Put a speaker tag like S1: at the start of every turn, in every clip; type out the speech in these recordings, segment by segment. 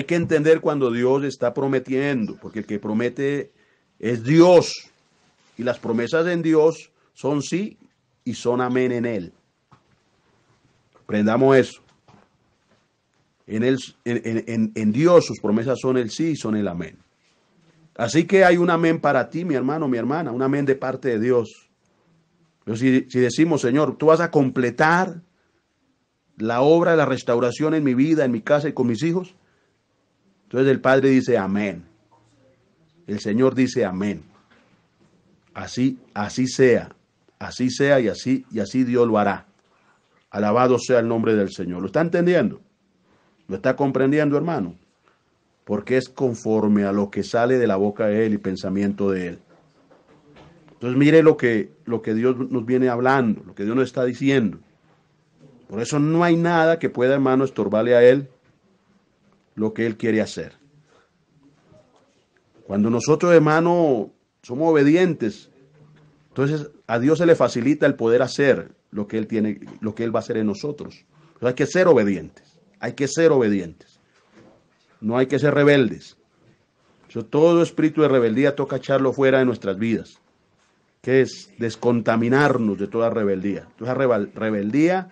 S1: Hay que entender cuando Dios está prometiendo, porque el que promete es Dios. Y las promesas en Dios son sí y son amén en Él. Aprendamos eso. En, el en, Dios sus promesas son el sí y son el amén. Así que hay un amén para ti, mi hermano, mi hermana, un amén de parte de Dios. si, si decimos, Señor, tú vas a completar la obra de la restauración en mi vida, en mi casa y con mis hijos, entonces el Padre dice amén. El Señor dice amén. Así, así sea, así sea y así, y así Dios lo hará. Alabado sea el nombre del Señor. ¿Lo está entendiendo? ¿Lo está comprendiendo, hermano? Porque es conforme a lo que sale de la boca de Él y pensamiento de Él. Entonces mire lo que, lo que Dios nos viene hablando, lo que Dios nos está diciendo. Por eso no hay nada que pueda, hermano, estorbarle a Él lo que Él quiere hacer. Cuando nosotros, hermano, somos obedientes, entonces a Dios se le facilita el poder hacer lo que Él tiene, lo que Él va a hacer en nosotros. hay que ser obedientes, hay que ser obedientes. No hay que ser rebeldes. todo espíritu de rebeldía toca echarlo fuera de nuestras vidas, que es descontaminarnos de toda rebeldía. Toda rebeldía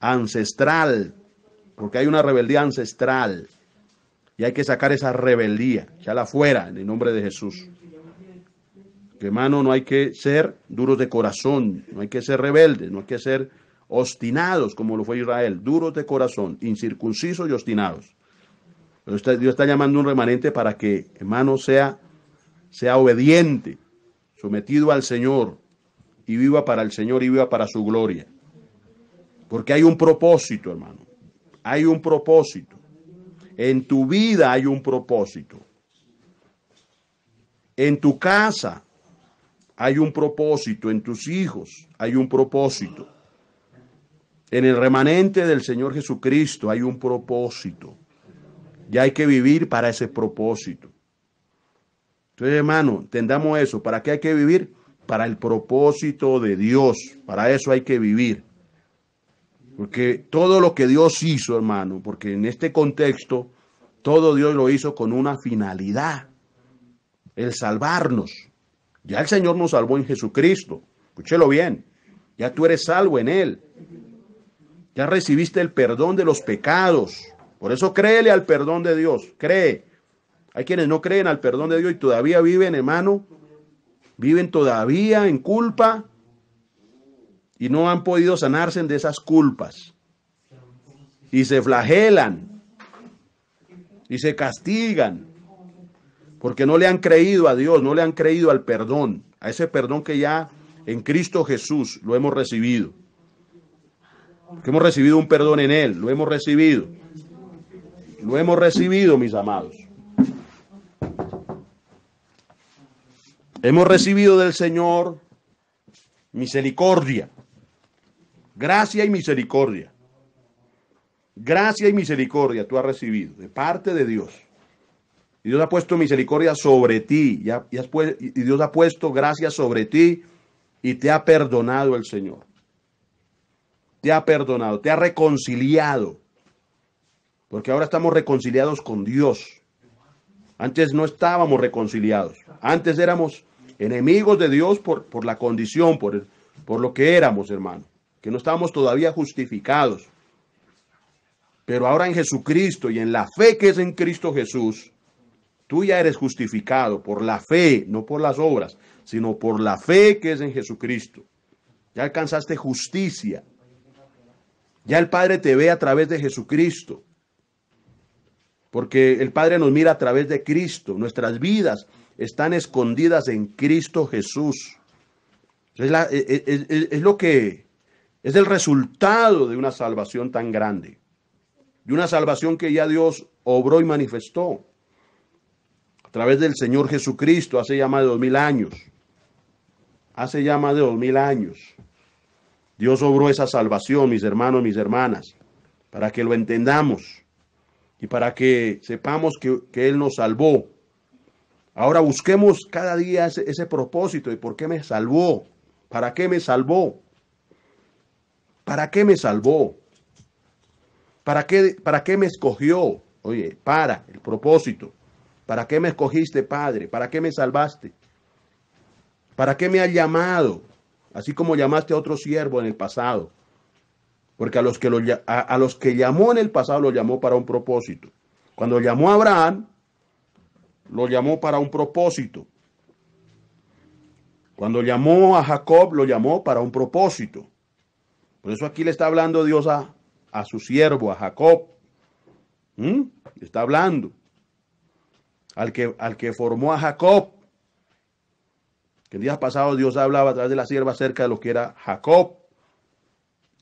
S1: ancestral, porque hay una rebeldía ancestral. Y hay que sacar esa rebeldía, la fuera en el nombre de Jesús. Que hermano, no hay que ser duros de corazón, no hay que ser rebeldes, no hay que ser obstinados como lo fue Israel, duros de corazón, incircuncisos y obstinados. Dios está llamando un remanente para que, hermano, sea, sea obediente, sometido al Señor y viva para el Señor y viva para su gloria. Porque hay un propósito, hermano. Hay un propósito. En tu vida hay un propósito. En tu casa hay un propósito. En tus hijos hay un propósito. En el remanente del Señor Jesucristo hay un propósito. Y hay que vivir para ese propósito. Entonces, hermano, entendamos eso. ¿Para qué hay que vivir? Para el propósito de Dios. Para eso hay que vivir. Porque todo lo que Dios hizo, hermano, porque en este contexto, todo Dios lo hizo con una finalidad, el salvarnos. Ya el Señor nos salvó en Jesucristo, escúchelo bien, ya tú eres salvo en Él, ya recibiste el perdón de los pecados, por eso créele al perdón de Dios, cree. Hay quienes no creen al perdón de Dios y todavía viven, hermano, viven todavía en culpa, y no han podido sanarse de esas culpas. Y se flagelan y se castigan porque no le han creído a Dios, no le han creído al perdón, a ese perdón que ya en Cristo Jesús lo hemos recibido. Que hemos recibido un perdón en Él, lo hemos recibido. Lo hemos recibido, mis amados. Hemos recibido del Señor misericordia. Gracia y misericordia. Gracia y misericordia tú has recibido de parte de Dios. Y Dios ha puesto misericordia sobre ti. Y, Dios ha puesto gracia sobre ti y te ha perdonado el Señor. Te ha perdonado, te ha reconciliado. Porque ahora estamos reconciliados con Dios. Antes no estábamos reconciliados. Antes éramos enemigos de Dios por, por la condición, por, el, por lo que éramos, hermano que no estábamos todavía justificados. Pero ahora en Jesucristo y en la fe que es en Cristo Jesús, tú ya eres justificado por la fe, no por las obras, sino por la fe que es en Jesucristo. Ya alcanzaste justicia. Ya el Padre te ve a través de Jesucristo. Porque el Padre nos mira a través de Cristo. Nuestras vidas están escondidas en Cristo Jesús. Es, lo que es el resultado de una salvación tan grande, de una salvación que ya Dios obró y manifestó a través del Señor Jesucristo hace ya más de dos mil años. Hace ya más de dos mil años. Dios obró esa salvación, mis hermanos, mis hermanas, para que lo entendamos y para que sepamos que, Él nos salvó. Ahora busquemos cada día ese, ese propósito y por qué me salvó, para qué me salvó. ¿Para qué me salvó? ¿Para qué, ¿Para me escogió? Oye, para el propósito. ¿Para qué me escogiste, Padre? ¿Para qué me salvaste? ¿Para qué me has llamado? Así como llamaste a otro siervo en el pasado. Porque a los que, a los que llamó en el pasado lo llamó para un propósito. Cuando llamó a Abraham, lo llamó para un propósito. Cuando llamó a Jacob, lo llamó para un propósito. Por eso aquí le está hablando Dios a, a su siervo, a Jacob. ¿Mm? Está hablando. Al que, al que formó a Jacob. Que en días pasados Dios hablaba a través de la sierva acerca de lo que era Jacob,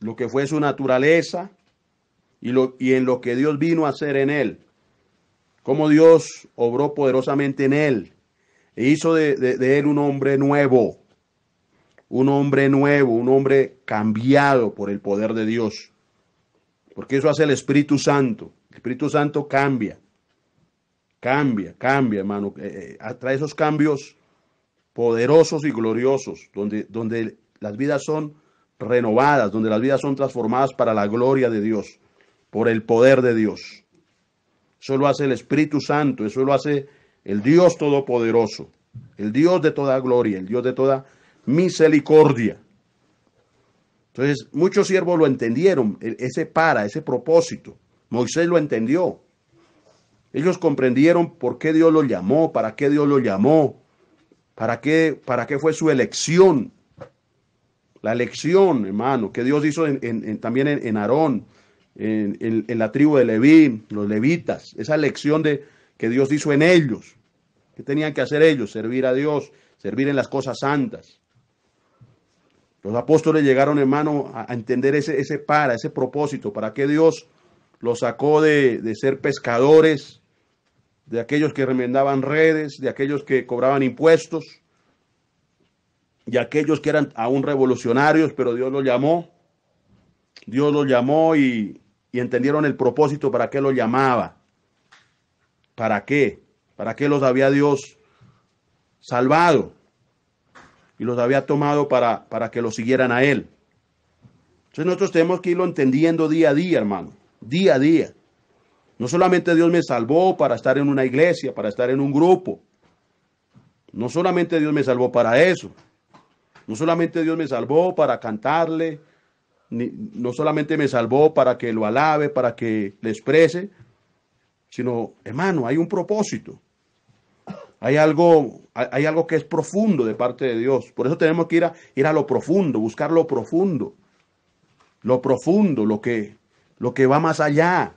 S1: lo que fue su naturaleza y, lo, y en lo que Dios vino a hacer en él. Cómo Dios obró poderosamente en él e hizo de él un hombre nuevo un hombre nuevo, un hombre cambiado por el poder de Dios. Porque eso hace el Espíritu Santo. El Espíritu Santo cambia, cambia, cambia, hermano. Eh, eh, trae esos cambios poderosos y gloriosos, donde, donde las vidas son renovadas, donde las vidas son transformadas para la gloria de Dios, por el poder de Dios. Eso lo hace el Espíritu Santo, eso lo hace el Dios Todopoderoso, el Dios de toda gloria, el Dios de toda misericordia. Entonces, muchos siervos lo entendieron, e-, ese para, ese propósito. Moisés lo entendió. Ellos comprendieron por qué Dios lo llamó, para qué Dios lo llamó, para qué, para qué fue su elección. La elección, hermano, que Dios hizo también en, Aarón, en, la tribu de Leví, los levitas, esa elección de, que Dios hizo en ellos. ¿Qué tenían que hacer ellos? Servir a Dios, servir en las cosas santas. Los apóstoles llegaron, hermano, a entender ese, ese para, ese propósito, para que Dios los sacó de, ser pescadores, de aquellos que remendaban redes, de aquellos que cobraban impuestos, y aquellos que eran aún revolucionarios, pero Dios los llamó. Dios los llamó y, y entendieron el propósito para qué los llamaba. ¿Para qué? ¿Para qué los había Dios salvado? y los había tomado para, para que lo siguieran a Él. Entonces nosotros tenemos que irlo entendiendo día a día, hermano, día a día. No solamente Dios me salvó para estar en una iglesia, para estar en un grupo. No solamente Dios me salvó para eso. No solamente Dios me salvó para cantarle, no solamente me salvó para que lo alabe, para que le exprese, sino, hermano, hay un propósito. Hay algo, hay algo que es profundo de parte de Dios. Por eso tenemos que ir a, ir a lo profundo, buscar lo profundo. Lo profundo, lo que, lo que va más allá.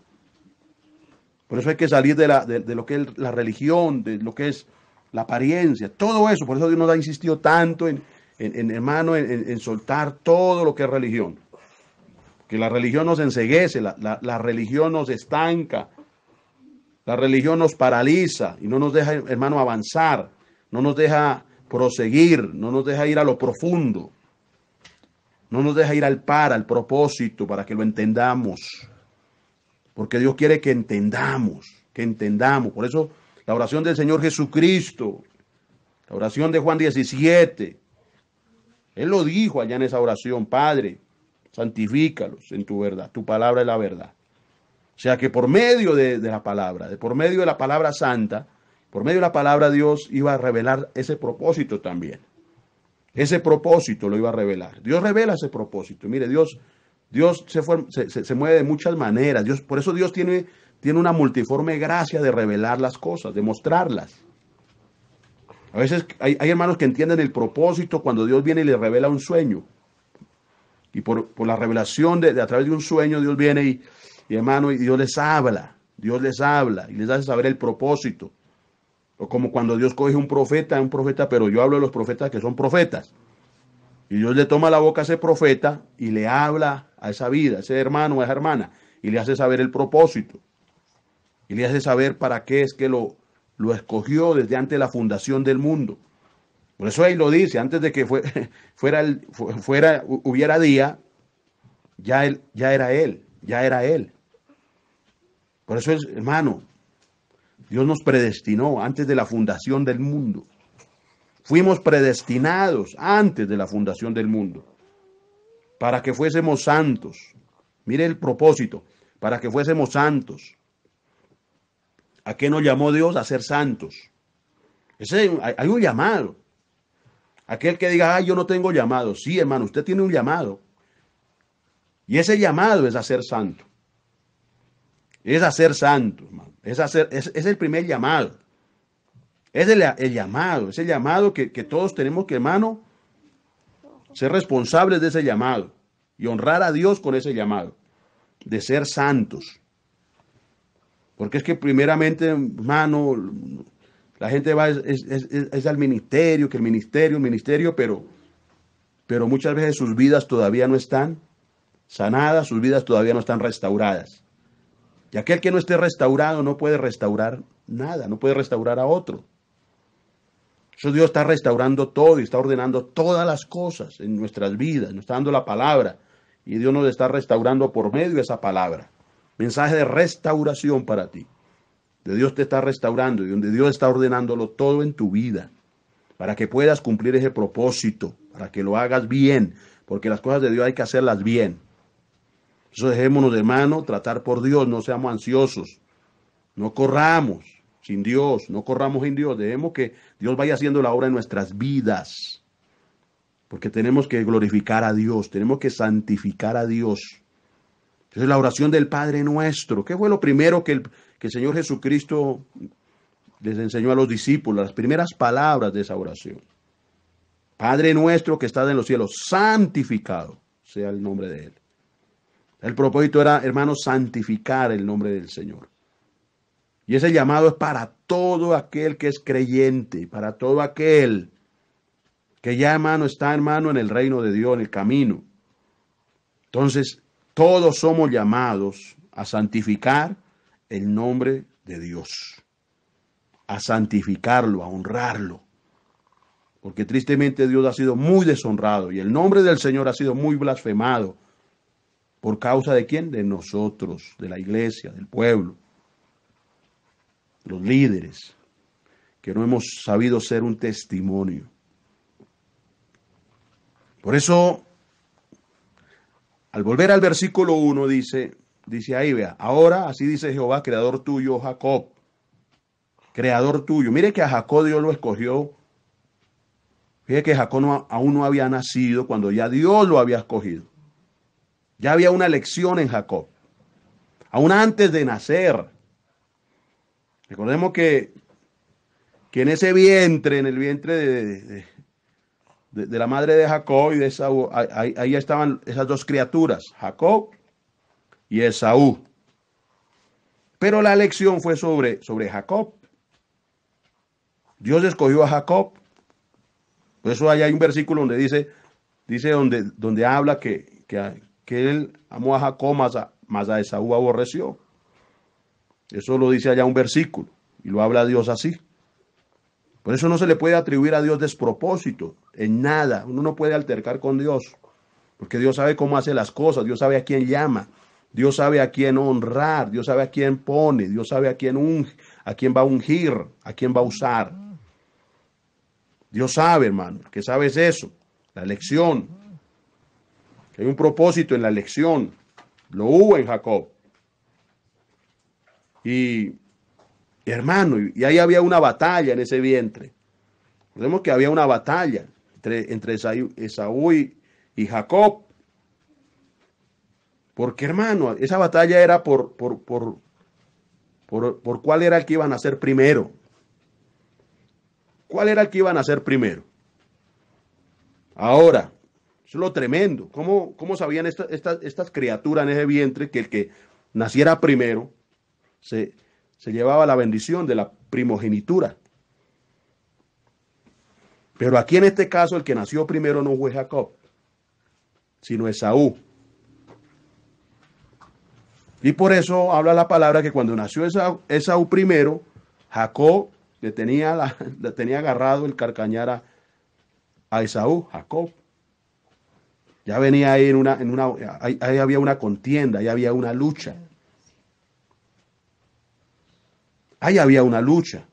S1: Por eso hay que salir de, lo que es la religión, de lo que es la apariencia, todo eso. Por eso Dios nos ha insistido tanto en, en, hermano, en, en, soltar todo lo que es religión. Que la religión nos enseguece, la religión nos estanca, la religión nos paraliza y no nos deja, hermano, avanzar, no nos deja proseguir, no nos deja ir a lo profundo, no nos deja ir al par, al propósito, para que lo entendamos. Porque Dios quiere que entendamos, que entendamos. Por eso la oración del Señor Jesucristo, la oración de Juan 17, Él lo dijo allá en esa oración, Padre, santifícalos en tu verdad, tu palabra es la verdad. O sea que por medio de, la palabra, de por medio de la palabra santa, por medio de la palabra Dios iba a revelar ese propósito también. Ese propósito lo iba a revelar. Dios revela ese propósito. Mire, Dios, Dios se, mueve de muchas maneras. Dios, por eso Dios tiene, tiene una multiforme gracia de revelar las cosas, de mostrarlas. A veces hay, hermanos que entienden el propósito cuando Dios viene y les revela un sueño. Y por, la revelación de, a través de un sueño, Dios viene y, y hermano, y Dios les habla, Dios les habla y les hace saber el propósito. O como cuando Dios coge un profeta, un profeta, pero yo hablo de los profetas que son profetas. Y Dios le toma la boca a ese profeta y le habla a esa vida, a ese hermano, a esa hermana, y le hace saber el propósito. Y le hace saber para qué es que lo, lo escogió desde antes de la fundación del mundo. Por eso ahí lo dice, antes de que fue, fuera, fuera, hubiera día, ya, él, ya era él, ya era él. Por eso, es, hermano, Dios nos predestinó antes de la fundación del mundo. Fuimos predestinados antes de la fundación del mundo para que fuésemos santos. Mire el propósito, para que fuésemos santos. ¿A qué nos llamó Dios? A ser santos. Ese, hay un llamado. Aquel que diga, ah, yo no tengo llamado. Sí, hermano, usted tiene un llamado. Y ese llamado es a ser santo es hacer santo, Es, hacer, es, es el primer llamado. Es el, llamado, es el llamado que, todos tenemos que, hermano, ser responsables de ese llamado y honrar a Dios con ese llamado, de ser santos. Porque es que primeramente, hermano, la gente va es, es, al ministerio, que el ministerio, el ministerio, pero, pero muchas veces sus vidas todavía no están sanadas, sus vidas todavía no están restauradas. Y aquel que no esté restaurado no puede restaurar nada, no puede restaurar a otro. Eso Dios está restaurando todo y está ordenando todas las cosas en nuestras vidas, nos está dando la palabra y Dios nos está restaurando por medio de esa palabra. Mensaje de restauración para ti. De Dios te está restaurando y donde Dios está ordenándolo todo en tu vida para que puedas cumplir ese propósito, para que lo hagas bien, porque las cosas de Dios hay que hacerlas bien, eso dejémonos de mano, tratar por Dios, no seamos ansiosos, no corramos sin Dios, no corramos sin Dios, dejemos que Dios vaya haciendo la obra en nuestras vidas, porque tenemos que glorificar a Dios, tenemos que santificar a Dios. Entonces la oración del Padre nuestro, ¿qué fue lo primero que el, que el Señor Jesucristo les enseñó a los discípulos? Las primeras palabras de esa oración. Padre nuestro que estás en los cielos, santificado sea el nombre de Él. El propósito era, hermano, santificar el nombre del Señor. Y ese llamado es para todo aquel que es creyente, para todo aquel que ya, hermano, está, hermano, en el reino de Dios, en el camino. Entonces, todos somos llamados a santificar el nombre de Dios, a santificarlo, a honrarlo. Porque tristemente Dios ha sido muy deshonrado y el nombre del Señor ha sido muy blasfemado ¿Por causa de quién? De nosotros, de la iglesia, del pueblo, los líderes, que no hemos sabido ser un testimonio. Por eso, al volver al versículo 1, dice, dice ahí, vea, ahora así dice Jehová, creador tuyo, Jacob, creador tuyo. Mire que a Jacob Dios lo escogió. Fíjese que Jacob aún no había nacido cuando ya Dios lo había escogido. Ya había una lección en Jacob, aún antes de nacer. Recordemos que, que en ese vientre, en el vientre de, de, la madre de Jacob y de Esaú, ahí, estaban esas dos criaturas, Jacob y Esaú. Pero la lección fue sobre, sobre Jacob. Dios escogió a Jacob. Por eso hay un versículo donde dice, dice donde, donde habla que, que, que él amó a Jacob, más a, Esaú aborreció. Eso lo dice allá un versículo y lo habla Dios así. Por eso no se le puede atribuir a Dios despropósito en nada. Uno no puede altercar con Dios, porque Dios sabe cómo hace las cosas, Dios sabe a quién llama, Dios sabe a quién honrar, Dios sabe a quién pone, Dios sabe a quién unge, a quién va a ungir, a quién va a usar. Dios sabe, hermano, que sabes eso, la elección, hay un propósito en la elección. Lo hubo en Jacob. Y, hermano, y ahí había una batalla en ese vientre. Vemos que había una batalla entre, entre Esaú y, Jacob. Porque, hermano, esa batalla era por, por, por, por, cuál era el que iban a ser primero. ¿Cuál era el que iban a ser primero? Ahora, eso es lo tremendo. ¿Cómo, sabían estas criaturas en ese vientre que el que naciera primero se, se llevaba la bendición de la primogenitura? Pero aquí en este caso el que nació primero no fue Jacob, sino Esaú. Y por eso habla la palabra que cuando nació Esaú, primero, Jacob le tenía, tenía agarrado el carcañar a Esaú, Jacob. Ya venía ahí en una, en una había una contienda, ahí había una lucha. Ahí había una lucha.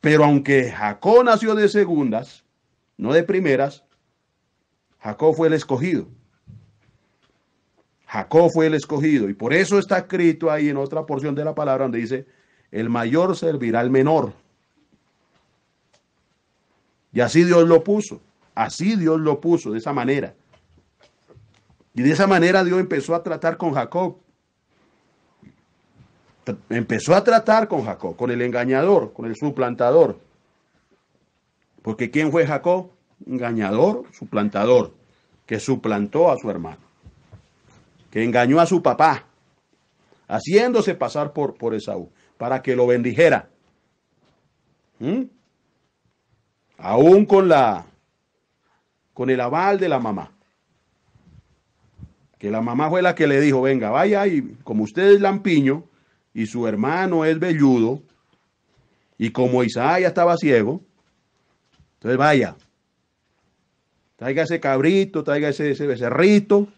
S1: Pero aunque Jacob nació de segundas, no de primeras, Jacob fue el escogido. Jacob fue el escogido. Y por eso está escrito ahí en otra porción de la palabra donde dice, el mayor servirá al menor. Y así Dios lo puso. Así Dios lo puso, de esa manera. Y de esa manera Dios empezó a tratar con Jacob. Empezó a tratar con Jacob, con el engañador, con el suplantador. Porque ¿quién fue Jacob? Engañador, suplantador, que suplantó a su hermano, que engañó a su papá, haciéndose pasar por, por Esaú, para que lo bendijera. ¿Mm? Aún con la con el aval de la mamá. Que la mamá fue la que le dijo, venga, vaya y como usted es lampiño y su hermano es velludo y como Isaías estaba ciego, entonces vaya, traiga ese cabrito, traiga ese, ese becerrito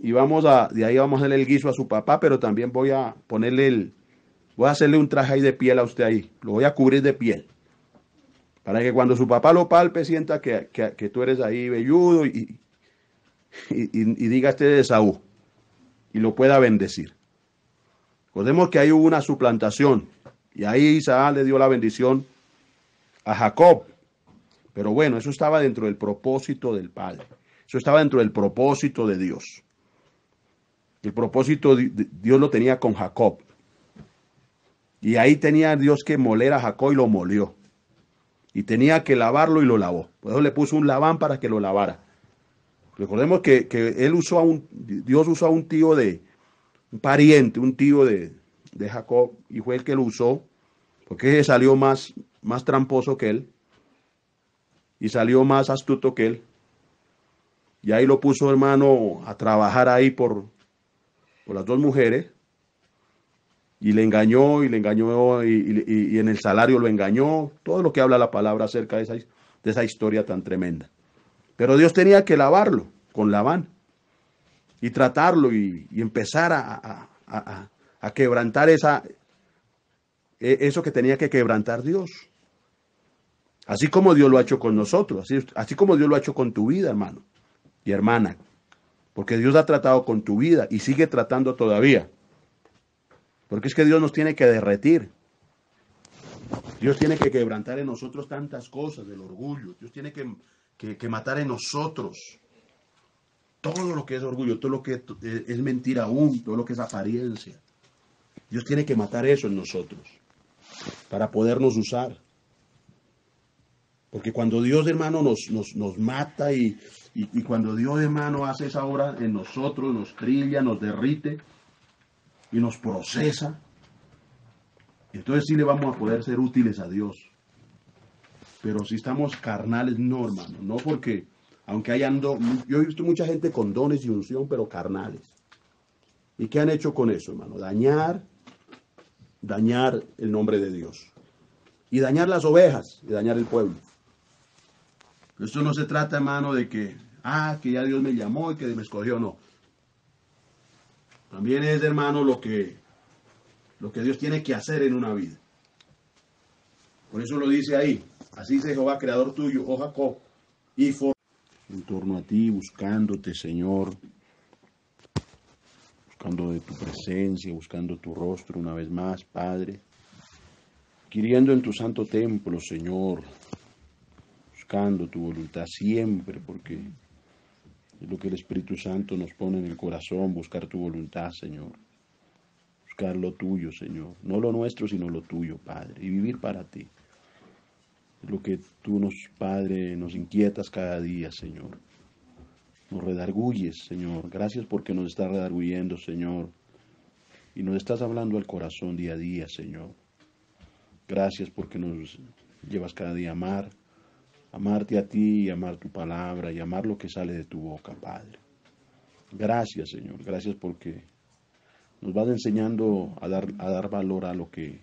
S1: y vamos a, de ahí vamos a hacerle el guiso a su papá, pero también voy a ponerle el, voy a hacerle un traje ahí de piel a usted ahí, lo voy a cubrir de piel para que cuando su papá lo palpe sienta que, tú eres ahí velludo y, y, diga este de Saúl y lo pueda bendecir. Recordemos que ahí hubo una suplantación y ahí Isaac le dio la bendición a Jacob. Pero bueno, eso estaba dentro del propósito del Padre. Eso estaba dentro del propósito de Dios. El propósito de Dios lo tenía con Jacob. Y ahí tenía Dios que moler a Jacob y lo molió y tenía que lavarlo y lo lavó. Por eso le puso un laván para que lo lavara. Recordemos que, él usó a un, Dios usó a un tío de, un pariente, un tío de, Jacob, y fue el que lo usó, porque salió más, más tramposo que él, y salió más astuto que él. Y ahí lo puso, hermano, a trabajar ahí por, por las dos mujeres, y le engañó y le engañó y, en el salario lo engañó, todo lo que habla la palabra acerca de esa, de esa historia tan tremenda. Pero Dios tenía que lavarlo con Labán y tratarlo y, empezar a, quebrantar esa, e, eso que tenía que quebrantar Dios. Así como Dios lo ha hecho con nosotros, así, así como Dios lo ha hecho con tu vida, hermano y hermana. Porque Dios ha tratado con tu vida y sigue tratando todavía. Porque es que Dios nos tiene que derretir. Dios tiene que quebrantar en nosotros tantas cosas del orgullo. Dios tiene que, matar en nosotros todo lo que es orgullo, todo lo que eh, es mentira aún, todo lo que es apariencia. Dios tiene que matar eso en nosotros para podernos usar. Porque cuando Dios, hermano, nos, nos, mata y, y, cuando Dios, hermano, hace esa obra en nosotros, nos trilla, nos derrite, y nos procesa. Entonces sí le vamos a poder ser útiles a Dios. Pero si estamos carnales, no, hermano. No porque, aunque hayan... Yo he visto mucha gente con dones y unción, pero carnales. ¿Y qué han hecho con eso, hermano? Dañar, dañar el nombre de Dios. Y dañar las ovejas, y dañar el pueblo. Esto no se trata, hermano, de que, ah, que ya Dios me llamó y que me escogió, no. También es, hermano, lo que, lo que Dios tiene que hacer en una vida. Por eso lo dice ahí. Así dice Jehová, creador tuyo, oh Jacob, y for en torno a ti, buscándote, Señor, buscando de tu presencia, buscando tu rostro una vez más, Padre, queriendo en tu santo templo, Señor, buscando tu voluntad siempre, porque es lo que el Espíritu Santo nos pone en el corazón, buscar tu voluntad, Señor. Buscar lo tuyo, Señor. No lo nuestro, sino lo tuyo, Padre. Y vivir para ti. Es lo que tú nos, Padre, nos inquietas cada día, Señor. Nos redarguyes, Señor. Gracias porque nos estás redarguyendo, Señor. Y nos estás hablando al corazón día a día, Señor. Gracias porque nos llevas cada día a amar, amarte a ti y amar tu palabra y amar lo que sale de tu boca, Padre. Gracias, Señor, gracias porque nos vas enseñando a dar, a dar valor a lo que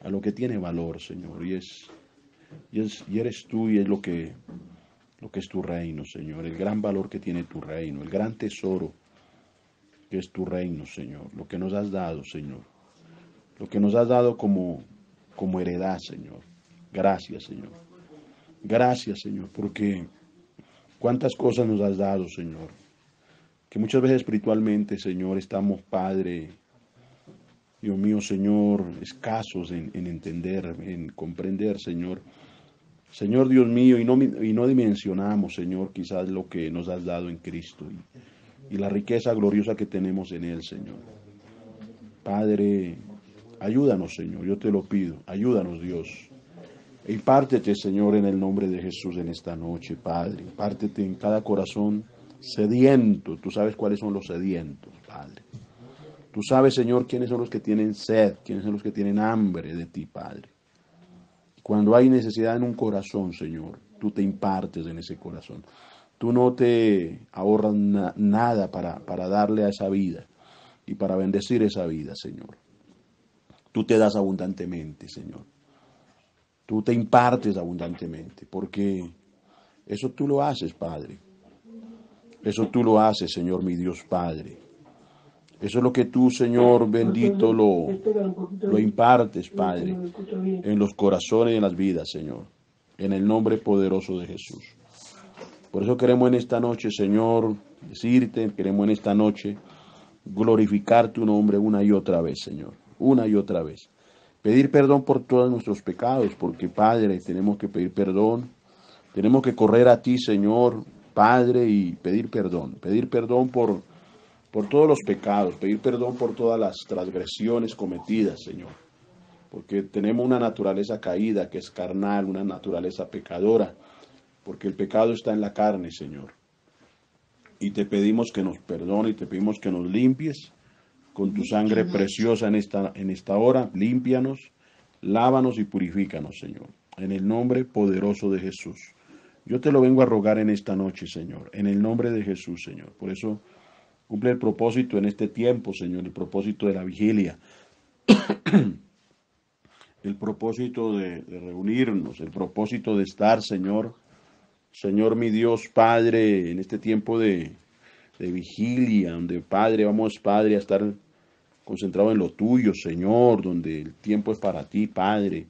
S1: a lo que tiene valor, Señor, y es y, eres tú y es lo que lo que es tu reino, Señor, el gran valor que tiene tu reino, el gran tesoro que es tu reino, Señor, lo que nos has dado, Señor, lo que nos has dado como como heredad, Señor. Gracias, Señor. Gracias, Señor, porque cuántas cosas nos has dado, Señor. Que muchas veces espiritualmente, Señor, estamos, Padre, Dios mío, Señor, escasos en, entender, en comprender, Señor. Señor Dios mío, y no, y no dimensionamos, Señor, quizás lo que nos has dado en Cristo y la riqueza gloriosa que tenemos en Él, Señor. Padre, ayúdanos, Señor, yo te lo pido, ayúdanos, Dios. Impártete, Señor, en el nombre de Jesús en esta noche, Padre. Impártete en cada corazón sediento. Tú sabes cuáles son los sedientos, Padre. Tú sabes, Señor, quiénes son los que tienen sed, quiénes son los que tienen hambre de ti, Padre. Cuando hay necesidad en un corazón, Señor, tú te impartes en ese corazón. Tú no te ahorras nada para, para darle a esa vida y para bendecir esa vida, Señor. Tú te das abundantemente, Señor. Tú te impartes abundantemente, porque eso tú lo haces, Padre. Eso tú lo haces, Señor, mi Dios Padre. Eso es lo que tú, Señor bendito, lo, impartes, Padre, en los corazones y en las vidas, Señor, en el nombre poderoso de Jesús. Por eso queremos en esta noche, Señor, decirte, queremos en esta noche glorificar tu nombre una y otra vez, Señor, una y otra vez. Pedir perdón por todos nuestros pecados, porque Padre, tenemos que pedir perdón. Tenemos que correr a ti, Señor, Padre, y pedir perdón. Pedir perdón por, por todos los pecados, pedir perdón por todas las transgresiones cometidas, Señor. Porque tenemos una naturaleza caída que es carnal, una naturaleza pecadora. Porque el pecado está en la carne, Señor. Y te pedimos que nos perdone y te pedimos que nos limpies con tu sangre preciosa en esta, en esta hora. Límpianos, lávanos y purifícanos, Señor, en el nombre poderoso de Jesús. Yo te lo vengo a rogar en esta noche, Señor, en el nombre de Jesús, Señor. Por eso cumple el propósito en este tiempo, Señor, el propósito de la vigilia, el propósito de, reunirnos, el propósito de estar, Señor, Señor mi Dios, Padre, en este tiempo de, de vigilia, donde Padre, vamos Padre a estar concentrado en lo tuyo, Señor, donde el tiempo es para ti, Padre,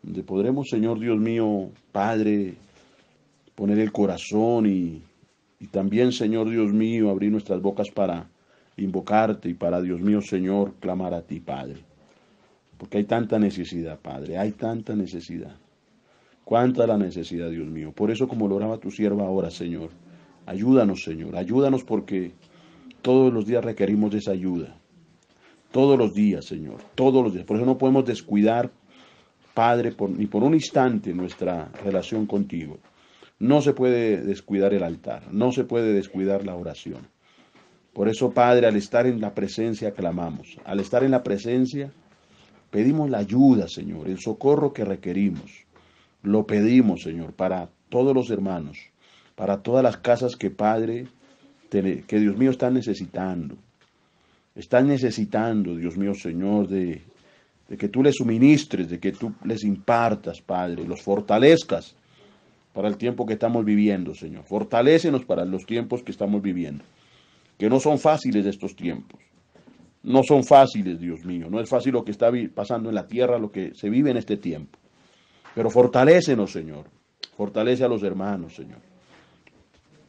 S1: donde podremos, Señor Dios mío, Padre, poner el corazón y, también, Señor Dios mío, abrir nuestras bocas para invocarte y para, Dios mío, Señor, clamar a ti, Padre. Porque hay tanta necesidad, Padre, hay tanta necesidad. Cuánta la necesidad, Dios mío. Por eso, como lo oraba tu sierva ahora, Señor, ayúdanos, Señor, ayúdanos porque todos los días requerimos de esa ayuda. Todos los días, Señor, todos los días. Por eso no podemos descuidar, Padre, por, ni por un instante nuestra relación contigo. No se puede descuidar el altar, no se puede descuidar la oración. Por eso, Padre, al estar en la presencia, clamamos. Al estar en la presencia, pedimos la ayuda, Señor, el socorro que requerimos. Lo pedimos, Señor, para todos los hermanos, para todas las casas que, Padre, que Dios mío está necesitando, están necesitando, Dios mío Señor, de, que tú les suministres, de que tú les impartas, Padre, los fortalezcas para el tiempo que estamos viviendo, Señor. Fortalécenos para los tiempos que estamos viviendo, que no son fáciles estos tiempos. No son fáciles, Dios mío. No es fácil lo que está pasando en la tierra, lo que se vive en este tiempo. Pero fortalécenos, Señor. Fortalece a los hermanos, Señor.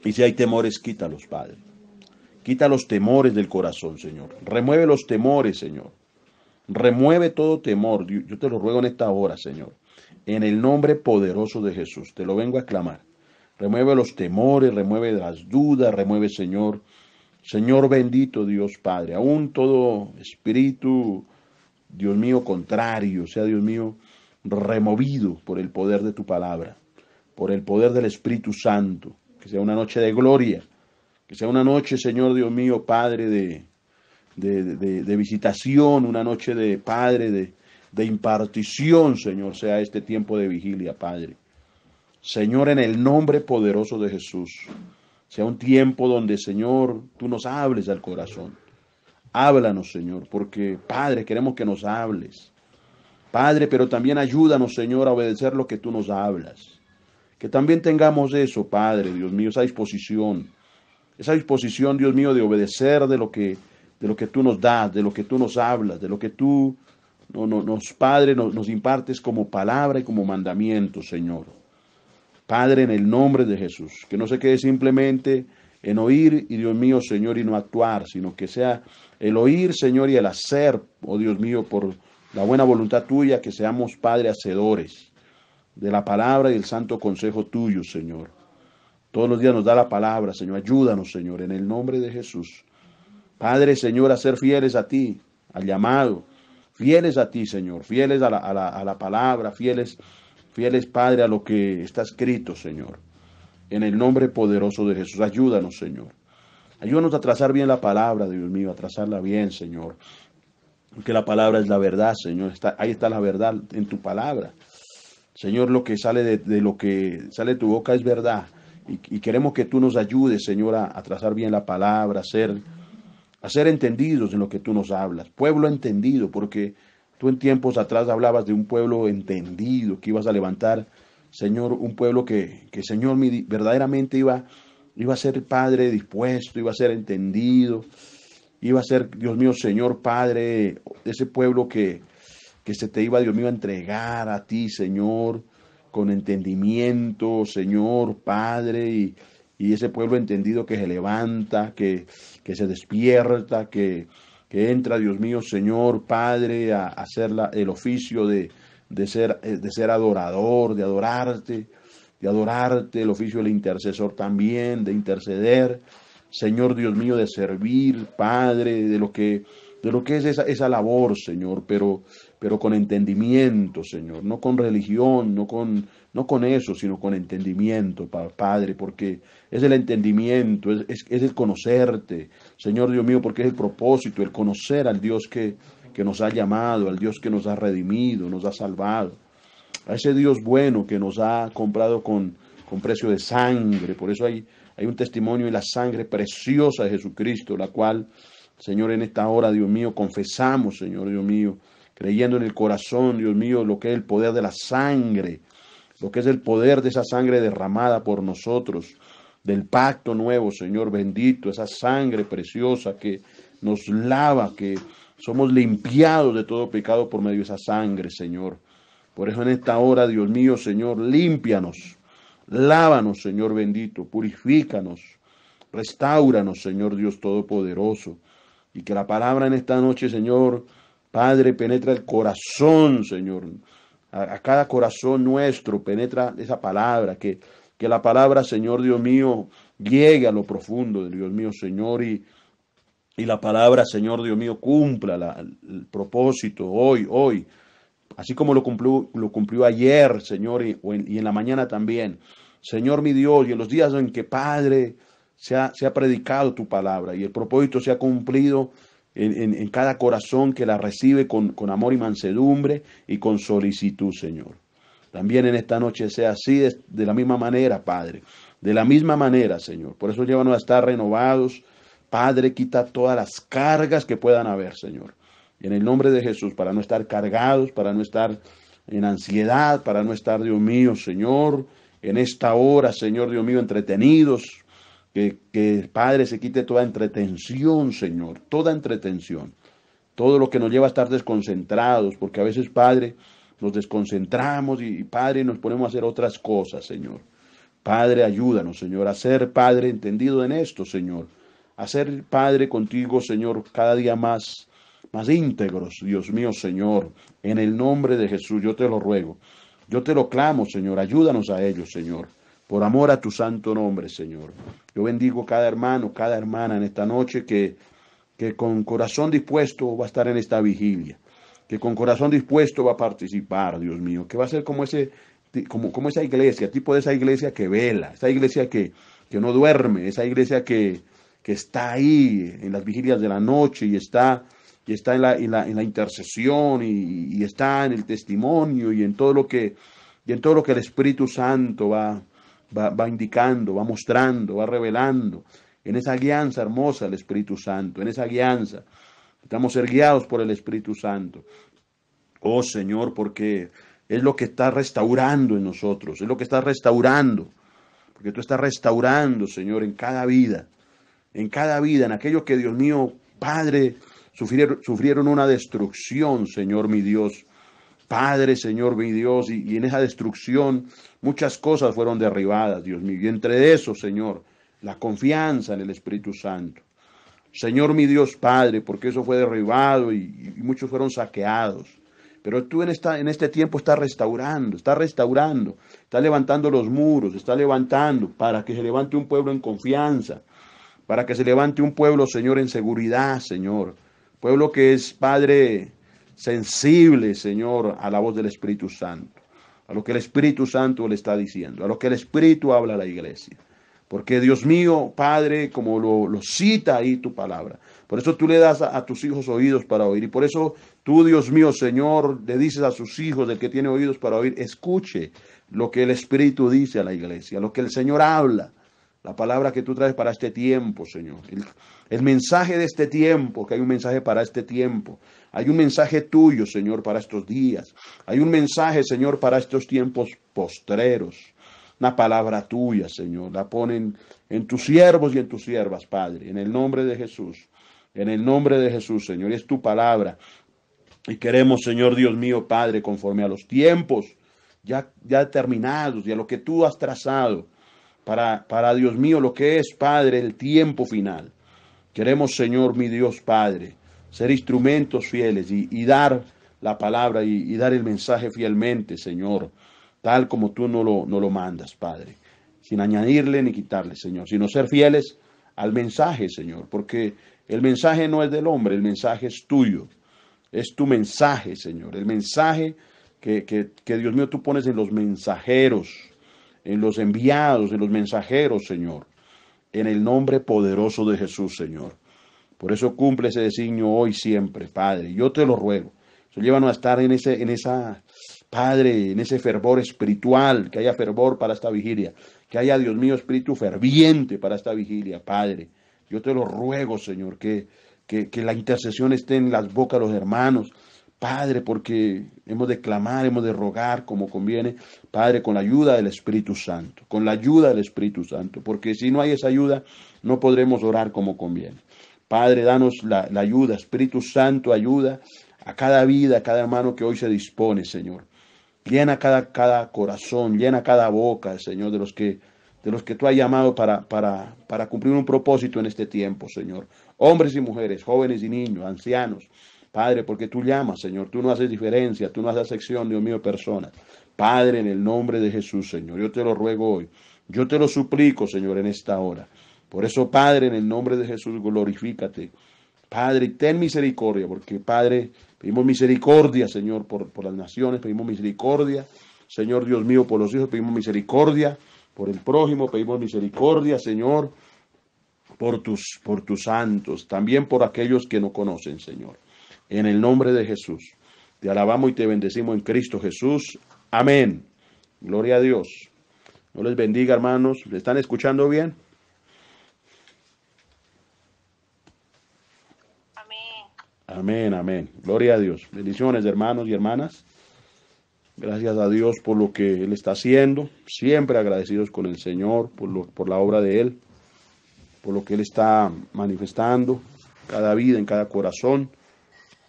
S1: Y si hay temores, quítalos, Padre. Quita los temores del corazón, Señor. Remueve los temores, Señor. Remueve todo temor. Yo te lo ruego en esta hora, Señor. En el nombre poderoso de Jesús, te lo vengo a clamar. Remueve los temores, remueve las dudas, remueve, Señor. Señor bendito Dios Padre, aún todo espíritu, Dios mío, contrario, sea Dios mío, removido por el poder de tu palabra, por el poder del Espíritu Santo. Que sea una noche de gloria, que sea una noche, Señor Dios mío, Padre, de, visitación, una noche de Padre, de, de impartición, Señor, sea este tiempo de vigilia, Padre. Señor, en el nombre poderoso de Jesús, sea un tiempo donde, Señor, tú nos hables al corazón. Háblanos, Señor, porque, Padre, queremos que nos hables. Padre, pero también ayúdanos, Señor, a obedecer lo que tú nos hablas. Que también tengamos eso, Padre, Dios mío, esa disposición esa disposición, Dios mío, de obedecer de lo que, de lo que tú nos das, de lo que tú nos hablas, de lo que tú no, nos, Padre, nos, nos impartes como palabra y como mandamiento, Señor. Padre, en el nombre de Jesús, que no se quede simplemente en oír y Dios mío, Señor, y no actuar, sino que sea el oír, Señor, y el hacer, oh Dios mío, por la buena voluntad tuya, que seamos, Padre, hacedores de la palabra y el santo consejo tuyo, Señor. Todos los días nos da la palabra, Señor. Ayúdanos, Señor, en el nombre de Jesús. Padre, Señor, a ser fieles a ti, al llamado. Fieles a ti, Señor. Fieles a la, palabra. Fieles, fieles, Padre, a lo que está escrito, Señor. En el nombre poderoso de Jesús. Ayúdanos, Señor. Ayúdanos a trazar bien la palabra, Dios mío, a trazarla bien, Señor. Porque la palabra es la verdad, Señor. ahí está la verdad en tu palabra. Señor, lo que sale de, de lo que sale de tu boca es verdad. Y, queremos que tú nos ayudes, Señor, a, trazar bien la palabra, a ser, a ser entendidos en lo que tú nos hablas. Pueblo entendido, porque tú en tiempos atrás hablabas de un pueblo entendido, que ibas a levantar, Señor, un pueblo que, que Señor, verdaderamente iba, iba a ser Padre dispuesto, iba a ser entendido, iba a ser, Dios mío, Señor, Padre, ese pueblo que, que se te iba, Dios mío, a entregar a ti, Señor, con entendimiento, Señor, Padre, y, y ese pueblo entendido que se levanta, que, que se despierta, que, que, entra, Dios mío, Señor, Padre, a, hacer el oficio de, de, ser, eh, de ser adorador, de adorarte, de adorarte, el oficio del intercesor también, de interceder, Señor Dios mío, de servir, Padre, de lo que, de lo que es esa, esa labor, Señor, pero pero con entendimiento, Señor, no con religión, no con, no con eso, sino con entendimiento, Padre, porque es el entendimiento, es, el conocerte, Señor Dios mío, porque es el propósito, el conocer al Dios que, que nos ha llamado, al Dios que nos ha redimido, nos ha salvado, a ese Dios bueno que nos ha comprado con, con precio de sangre, por eso hay, hay un testimonio en la sangre preciosa de Jesucristo, la cual, Señor, en esta hora, Dios mío, confesamos, Señor Dios mío, creyendo en el corazón, Dios mío, lo que es el poder de la sangre, lo que es el poder de esa sangre derramada por nosotros, del pacto nuevo, Señor bendito, esa sangre preciosa que nos lava, que somos limpiados de todo pecado por medio de esa sangre, Señor. Por eso en esta hora, Dios mío, Señor, límpianos, lávanos, Señor bendito, purifícanos, restauranos, Señor Dios Todopoderoso. Y que la palabra en esta noche, Señor, Padre, penetra el corazón, Señor. A, cada corazón nuestro penetra esa palabra, que, que la palabra, Señor Dios mío, llegue a lo profundo, Dios mío, Señor, y, y la palabra, Señor Dios mío, cumpla el propósito hoy, hoy, así como lo cumplió, lo cumplió ayer, Señor, y, en la mañana también. Señor mi Dios, y en los días en que, Padre, se ha, se ha predicado tu palabra y el propósito se ha cumplido, en, cada corazón que la recibe con, amor y mansedumbre y con solicitud, Señor. También en esta noche sea así, de, la misma manera, Padre. De la misma manera, Señor. Por eso llévanos a estar renovados. Padre, quita todas las cargas que puedan haber, Señor. en el nombre de Jesús, para no estar cargados, para no estar en ansiedad, para no estar, Dios mío, Señor, en esta hora, Señor, Dios mío, entretenidos, que, Padre se quite toda entretención, Señor, toda entretención. Todo lo que nos lleva a estar desconcentrados, porque a veces, Padre, nos desconcentramos y, Padre, nos ponemos a hacer otras cosas, Señor. Padre, ayúdanos, Señor, a ser Padre entendido en esto, Señor. A ser Padre contigo, Señor, cada día más, más íntegros, Dios mío, Señor. En el nombre de Jesús, yo te lo ruego. Yo te lo clamo, Señor. Ayúdanos a ellos, Señor por amor a tu santo nombre, Señor. Yo bendigo cada hermano, cada hermana en esta noche que, que con corazón dispuesto va a estar en esta vigilia, que con corazón dispuesto va a participar, Dios mío, que va a ser como, ese, como, como esa iglesia, tipo de esa iglesia que vela, esa iglesia que, que no duerme, esa iglesia que, está ahí en las vigilias de la noche y está y está en la, en la, intercesión y, está en el testimonio y en todo lo que y en todo lo que el Espíritu Santo va, a va, indicando, va mostrando, va revelando. En esa guianza hermosa el Espíritu Santo, en esa guianza. Estamos ser guiados por el Espíritu Santo. Oh Señor, porque es lo que está restaurando en nosotros, es lo que está restaurando. Porque tú estás restaurando, Señor, en cada vida, en cada vida, en aquellos que, Dios mío, Padre, sufrieron, sufrieron una destrucción, Señor mi Dios. Padre, Señor, mi Dios, y, en esa destrucción muchas cosas fueron derribadas, Dios mío. Y entre eso, Señor, la confianza en el Espíritu Santo. Señor, mi Dios, Padre, porque eso fue derribado y, muchos fueron saqueados. Pero tú en, en este tiempo estás restaurando, estás restaurando, estás levantando los muros, estás levantando para que se levante un pueblo en confianza, para que se levante un pueblo, Señor, en seguridad, Señor. Pueblo que es, Padre, sensible, Señor, a la voz del Espíritu Santo, a lo que el Espíritu Santo le está diciendo, a lo que el Espíritu habla a la iglesia. Porque Dios mío, Padre, como lo, cita ahí tu palabra. Por eso tú le das a, tus hijos oídos para oír. Y por eso tú, Dios mío, Señor, le dices a sus hijos, del que tiene oídos para oír, escuche lo que el Espíritu dice a la iglesia, lo que el Señor habla, la palabra que tú traes para este tiempo, Señor. el mensaje de este tiempo, que hay un mensaje para este tiempo. Hay un mensaje tuyo, Señor, para estos días. Hay un mensaje, Señor, para estos tiempos postreros. Una palabra tuya, Señor. La ponen en tus siervos y en tus siervas, Padre. En el nombre de Jesús. En el nombre de Jesús, Señor. Es tu palabra. Y queremos, Señor Dios mío, Padre, conforme a los tiempos ya, ya terminados y a lo que tú has trazado para, para Dios mío, lo que es, Padre, el tiempo final. Queremos, Señor, mi Dios Padre, ser instrumentos fieles y, dar la palabra y, dar el mensaje fielmente, Señor, tal como tú no lo, lo mandas, Padre, sin añadirle ni quitarle, Señor, sino ser fieles al mensaje, Señor, porque el mensaje no es del hombre, el mensaje es tuyo, es tu mensaje, Señor, el mensaje que Dios mío tú pones en los mensajeros, en los enviados, en los mensajeros, Señor, en el nombre poderoso de Jesús, Señor. Por eso cumple ese designio hoy siempre, Padre. Yo te lo ruego. Eso llévanos a estar en, ese, en esa, Padre, en ese fervor espiritual, que haya fervor para esta vigilia. Que haya, Dios mío, espíritu ferviente para esta vigilia, Padre. Yo te lo ruego, Señor, que, que, que la intercesión esté en las bocas de los hermanos. Padre, porque hemos de clamar, hemos de rogar como conviene, Padre, con la ayuda del Espíritu Santo, con la ayuda del Espíritu Santo, porque si no hay esa ayuda, no podremos orar como conviene. Padre, danos la, ayuda, Espíritu Santo, ayuda a cada vida, a cada hermano que hoy se dispone, Señor. Llena cada, cada corazón, llena cada boca, Señor, de los que, de los que tú has llamado para, cumplir un propósito en este tiempo, Señor. Hombres y mujeres, jóvenes y niños, ancianos. Padre, porque tú llamas, Señor, tú no haces diferencia, tú no haces sección, Dios mío, personas. Padre, en el nombre de Jesús, Señor, yo te lo ruego hoy, yo te lo suplico, Señor, en esta hora. Por eso, Padre, en el nombre de Jesús, glorifícate. Padre, ten misericordia, porque Padre, pedimos misericordia, Señor, por, las naciones, pedimos misericordia, Señor Dios mío, por los hijos, pedimos misericordia, por el prójimo, pedimos misericordia, Señor, por tus, por tus santos, también por aquellos que no conocen, Señor. En el nombre de Jesús, te alabamos y te bendecimos en Cristo Jesús. Amén. Gloria a Dios. No les bendiga, hermanos. ¿Le están escuchando bien? Amén, amén. Gloria a Dios. Bendiciones, hermanos y hermanas. Gracias a Dios por lo que Él está haciendo. Siempre agradecidos con el Señor por, por la obra de Él, por lo que Él está manifestando cada vida, en cada corazón.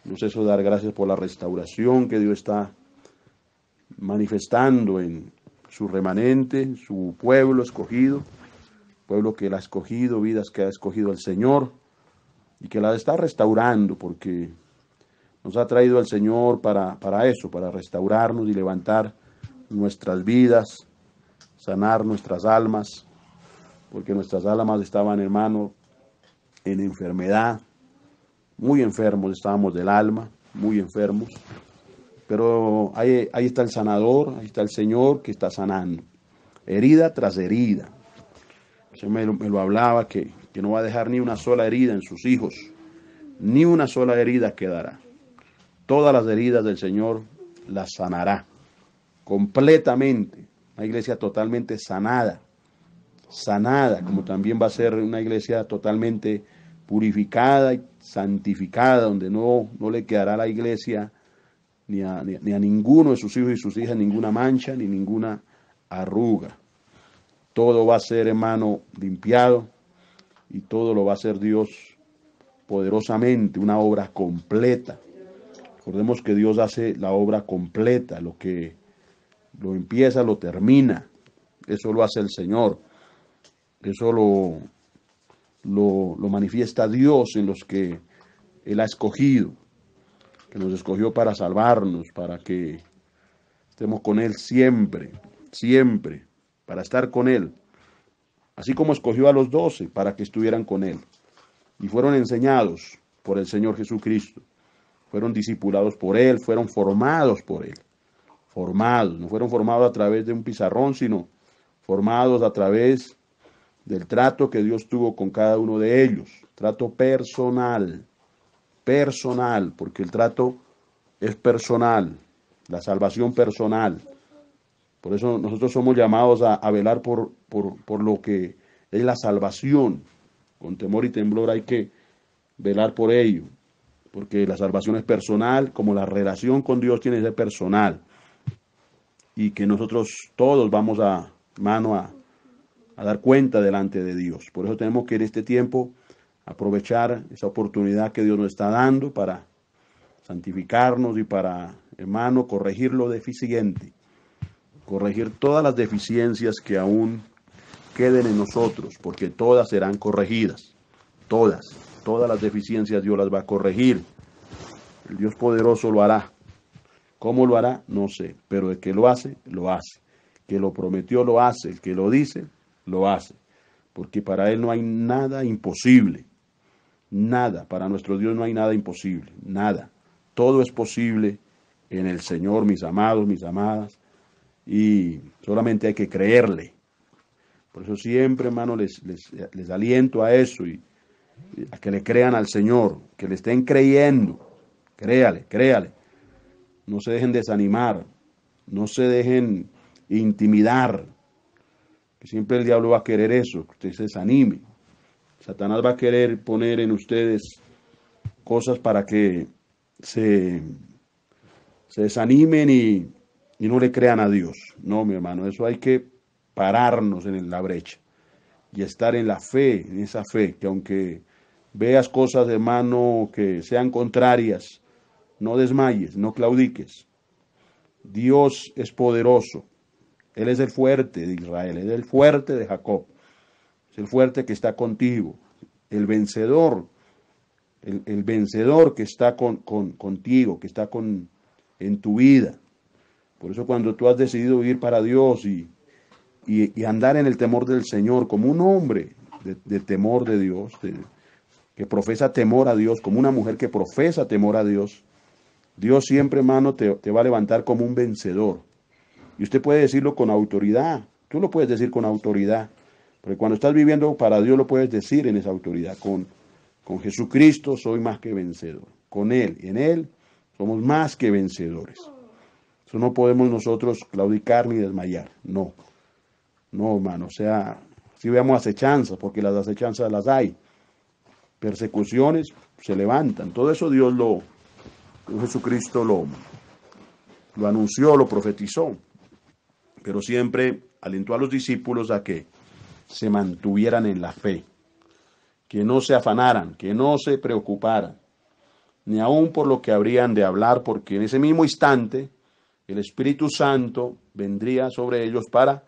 S1: No es eso dar gracias por la restauración que Dios está manifestando en su remanente, su pueblo escogido, pueblo que Él ha escogido, vidas que ha escogido el Señor y que la está restaurando porque nos ha traído al Señor para, para eso, para restaurarnos y levantar nuestras vidas, sanar nuestras almas, porque nuestras almas estaban, hermano, en enfermedad, muy enfermos estábamos del alma, muy enfermos, pero ahí, está el sanador, ahí está el Señor que está sanando, herida tras herida. se me lo hablaba que que no va a dejar ni una sola herida en sus hijos, ni una sola herida quedará. Todas las heridas del Señor las sanará completamente. Una iglesia totalmente sanada, sanada, como también va a ser una iglesia totalmente purificada y santificada, donde no, no le quedará a la iglesia ni a, ni a ninguno de sus hijos y sus hijas ninguna mancha ni ninguna arruga. Todo va a ser, hermano, limpiado, y todo lo va a hacer Dios poderosamente, una obra completa. Recordemos que Dios hace la obra completa, lo que lo empieza, lo termina. Eso lo hace el Señor. Eso lo, lo manifiesta Dios en los que Él ha escogido, que nos escogió para salvarnos, para que estemos con Él siempre, siempre, para estar con Él así como escogió a los doce para que estuvieran con él. Y fueron enseñados por el Señor Jesucristo, fueron discipulados por él, fueron formados por él, formados, no fueron formados a través de un pizarrón, sino formados a través del trato que Dios tuvo con cada uno de ellos, trato personal, personal, porque el trato es personal, la salvación personal. Por eso nosotros somos llamados a, velar por, por, lo que es la salvación. Con temor y temblor hay que velar por ello, porque la salvación es personal, como la relación con Dios tiene que ser personal. Y que nosotros todos vamos a mano a, a dar cuenta delante de Dios. Por eso tenemos que en este tiempo aprovechar esa oportunidad que Dios nos está dando para santificarnos y para, hermano, corregir lo deficiente corregir todas las deficiencias que aún queden en nosotros, porque todas serán corregidas, todas, todas las deficiencias Dios las va a corregir. El Dios poderoso lo hará. ¿Cómo lo hará? No sé, pero el que lo hace, lo hace. El que lo prometió, lo hace. El que lo dice, lo hace. Porque para Él no hay nada imposible. Nada. Para nuestro Dios no hay nada imposible. Nada. Todo es posible en el Señor, mis amados, mis amadas y solamente hay que creerle. Por eso siempre, hermano, les, aliento a eso y a que le crean al Señor, que le estén creyendo. Créale, créale. No se dejen desanimar, no se dejen intimidar. Que siempre el diablo va a querer eso, que usted se desanime. Satanás va a querer poner en ustedes cosas para que se, se desanimen y y no le crean a Dios. No, mi hermano, eso hay que pararnos en la brecha y estar en la fe, en esa fe, que aunque veas cosas, de mano que sean contrarias, no desmayes, no claudiques. Dios es poderoso. Él es el fuerte de Israel, es el fuerte de Jacob. Es el fuerte que está contigo, el vencedor, el, vencedor que está contigo, que está con, en tu vida. Por eso cuando tú has decidido vivir para Dios y, y, andar en el temor del Señor como un hombre de, temor de Dios, que profesa temor a Dios, como una mujer que profesa temor a Dios, Dios siempre, hermano, te, va a levantar como un vencedor. Y usted puede decirlo con autoridad, tú lo puedes decir con autoridad, porque cuando estás viviendo para Dios lo puedes decir en esa autoridad, con, con Jesucristo soy más que vencedor, con Él, y en Él somos más que vencedores no podemos nosotros claudicar ni desmayar, no. No, hermano, o sea, si veamos acechanzas, porque las acechanzas las hay. Persecuciones se levantan. Todo eso Dios lo, Jesucristo lo, lo anunció, lo profetizó. Pero siempre alentó a los discípulos a que se mantuvieran en la fe, que no se afanaran, que no se preocuparan, ni aun por lo que habrían de hablar, porque en ese mismo instante el Espíritu Santo vendría sobre ellos para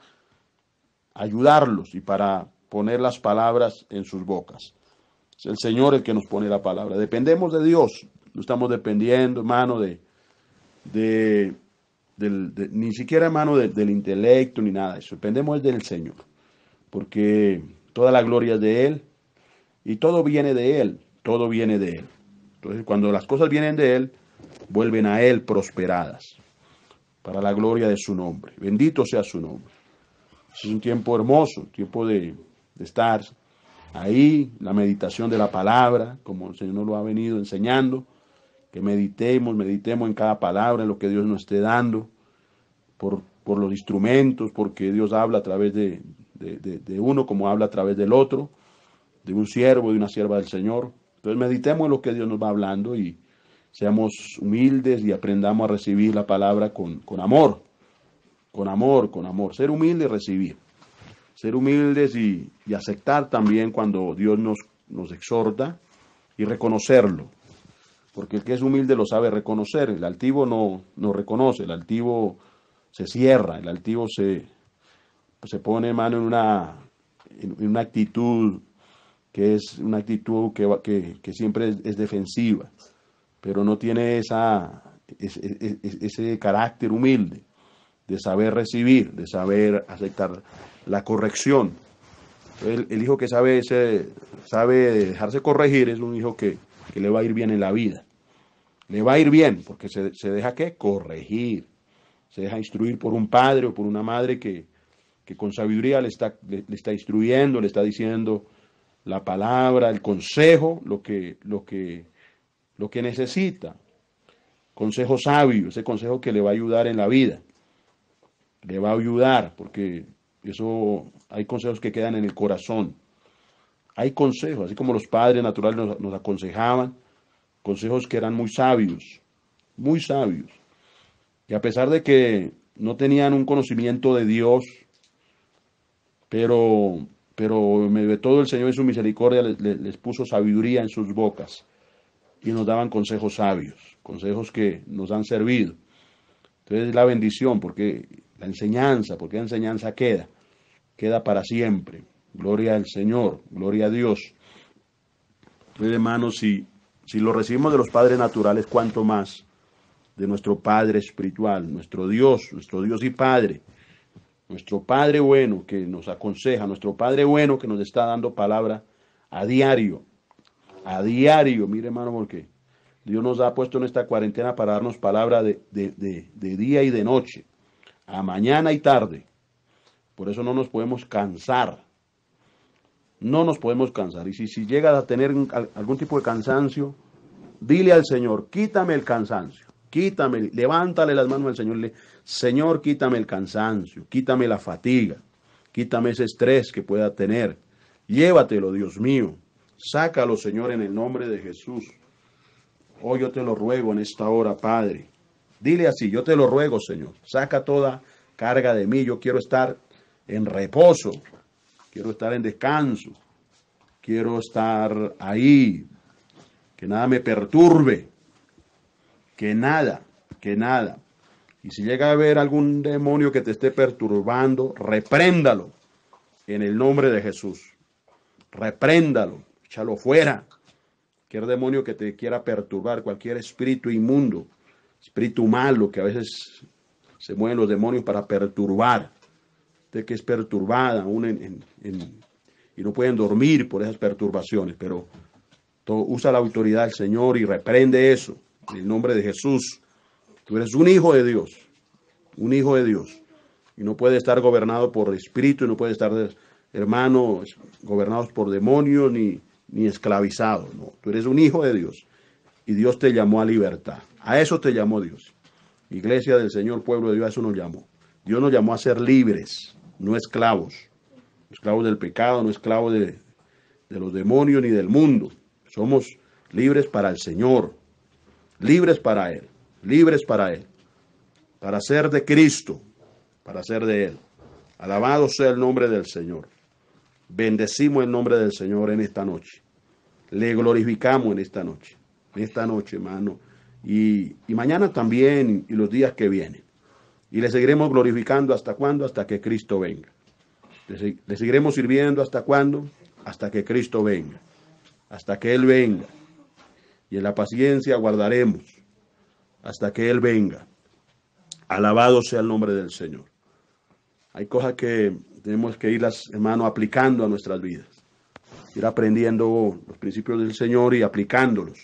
S1: ayudarlos y para poner las palabras en sus bocas. Es el Señor el que nos pone la palabra. Dependemos de Dios, no estamos dependiendo, hermano, de, de, ni siquiera, hermano, del intelecto ni nada de eso. Dependemos del Señor, porque toda la gloria es de Él y todo viene de Él, todo viene de Él. Entonces, cuando las cosas vienen de Él, vuelven a Él prosperadas para la gloria de su nombre. Bendito sea su nombre. Es un tiempo hermoso, tiempo de, estar ahí, la meditación de la palabra, como el Señor nos lo ha venido enseñando, que meditemos, meditemos en cada palabra, en lo que Dios nos esté dando, por, por los instrumentos, porque Dios habla a través de, de, uno como habla a través del otro, de un siervo, de una sierva del Señor. Entonces meditemos en lo que Dios nos va hablando y, seamos humildes y aprendamos a recibir la palabra con, amor, con amor, con amor. Ser humilde y recibir. Ser humildes y, aceptar también cuando Dios nos, nos exhorta y reconocerlo. Porque el que es humilde lo sabe reconocer, el altivo no, reconoce, el altivo se cierra, el altivo se, se pone mano en una, en una actitud que es una actitud que, que, que siempre es defensiva pero no tiene esa, ese, carácter humilde de saber recibir, de saber aceptar la corrección. El, hijo que sabe, ese, sabe dejarse corregir es un hijo que, le va a ir bien en la vida. Le va a ir bien porque se, deja que corregir, se deja instruir por un padre o por una madre que, con sabiduría le está, está, instruyendo, le está diciendo la palabra, el consejo, lo que, lo que lo que necesita. Consejo sabio, ese consejo que le va a ayudar en la vida. Le va a ayudar, porque eso hay consejos que quedan en el corazón. Hay consejos, así como los padres naturales nos, aconsejaban, consejos que eran muy sabios, muy sabios. Y a pesar de que no tenían un conocimiento de Dios, pero, pero de todo el Señor en su misericordia les puso sabiduría en sus bocas y nos daban consejos sabios, consejos que nos han servido. Entonces la bendición, porque la enseñanza, porque la enseñanza queda, queda para siempre. Gloria al Señor, gloria a Dios. Entonces, hermanos, si, si lo recibimos de los padres naturales, cuanto más de nuestro Padre espiritual, nuestro Dios, nuestro Dios y Padre, nuestro Padre bueno que nos aconseja, nuestro Padre bueno que nos está dando palabra a diario, a diario. Mire, hermano, porque Dios nos ha puesto en esta cuarentena para darnos palabra de, día y de noche, a mañana y tarde. Por eso no nos podemos cansar. No nos podemos cansar. Y si, si llegas a tener algún tipo de cansancio, dile al Señor, quítame el cansancio, quítame, levántale las manos al Señor, le, Señor, quítame el cansancio, quítame la fatiga, quítame ese estrés que pueda tener, llévatelo, Dios mío, Sácalo, Señor, en el nombre de Jesús. Oh, yo te lo ruego en esta hora, Padre. Dile así, yo te lo ruego, Señor. Saca toda carga de mí. Yo quiero estar en reposo. Quiero estar en descanso. Quiero estar ahí. Que nada me perturbe. Que nada, que nada. Y si llega a haber algún demonio que te esté perturbando, repréndalo en el nombre de Jesús. Repréndalo échalo fuera. Cualquier demonio que te quiera perturbar, cualquier espíritu inmundo, espíritu malo que a veces se mueven los demonios para perturbar. Usted que es perturbada y no pueden dormir por esas perturbaciones, pero usa la autoridad del Señor y reprende eso en el nombre de Jesús. Tú eres un hijo de Dios, un hijo de Dios. Y no puede estar gobernado por espíritu, y no puede estar, hermano, gobernados por demonios ni, ni esclavizado, no, tú eres un hijo de Dios y Dios te llamó a libertad. A eso te llamó Dios. Iglesia del Señor, pueblo de Dios, a eso nos llamó. Dios nos llamó a ser libres, no esclavos. esclavos del pecado, no esclavos de los demonios ni del mundo. Somos libres para el Señor, libres para Él, libres para Él, para ser de Cristo, para ser de Él. Alabado sea el nombre del Señor. Bendecimos el nombre del Señor en esta noche. Le glorificamos en esta noche. En esta noche, hermano. Y, mañana también y los días que vienen. Y le seguiremos glorificando hasta cuándo? Hasta que Cristo venga. Le, seguiremos sirviendo hasta cuándo? Hasta que Cristo venga. Hasta que Él venga. Y en la paciencia guardaremos hasta que Él venga. Alabado sea el nombre del Señor. Hay cosas que tenemos que irlas, hermano, aplicando a nuestras vidas. Ir aprendiendo los principios del Señor y aplicándolos.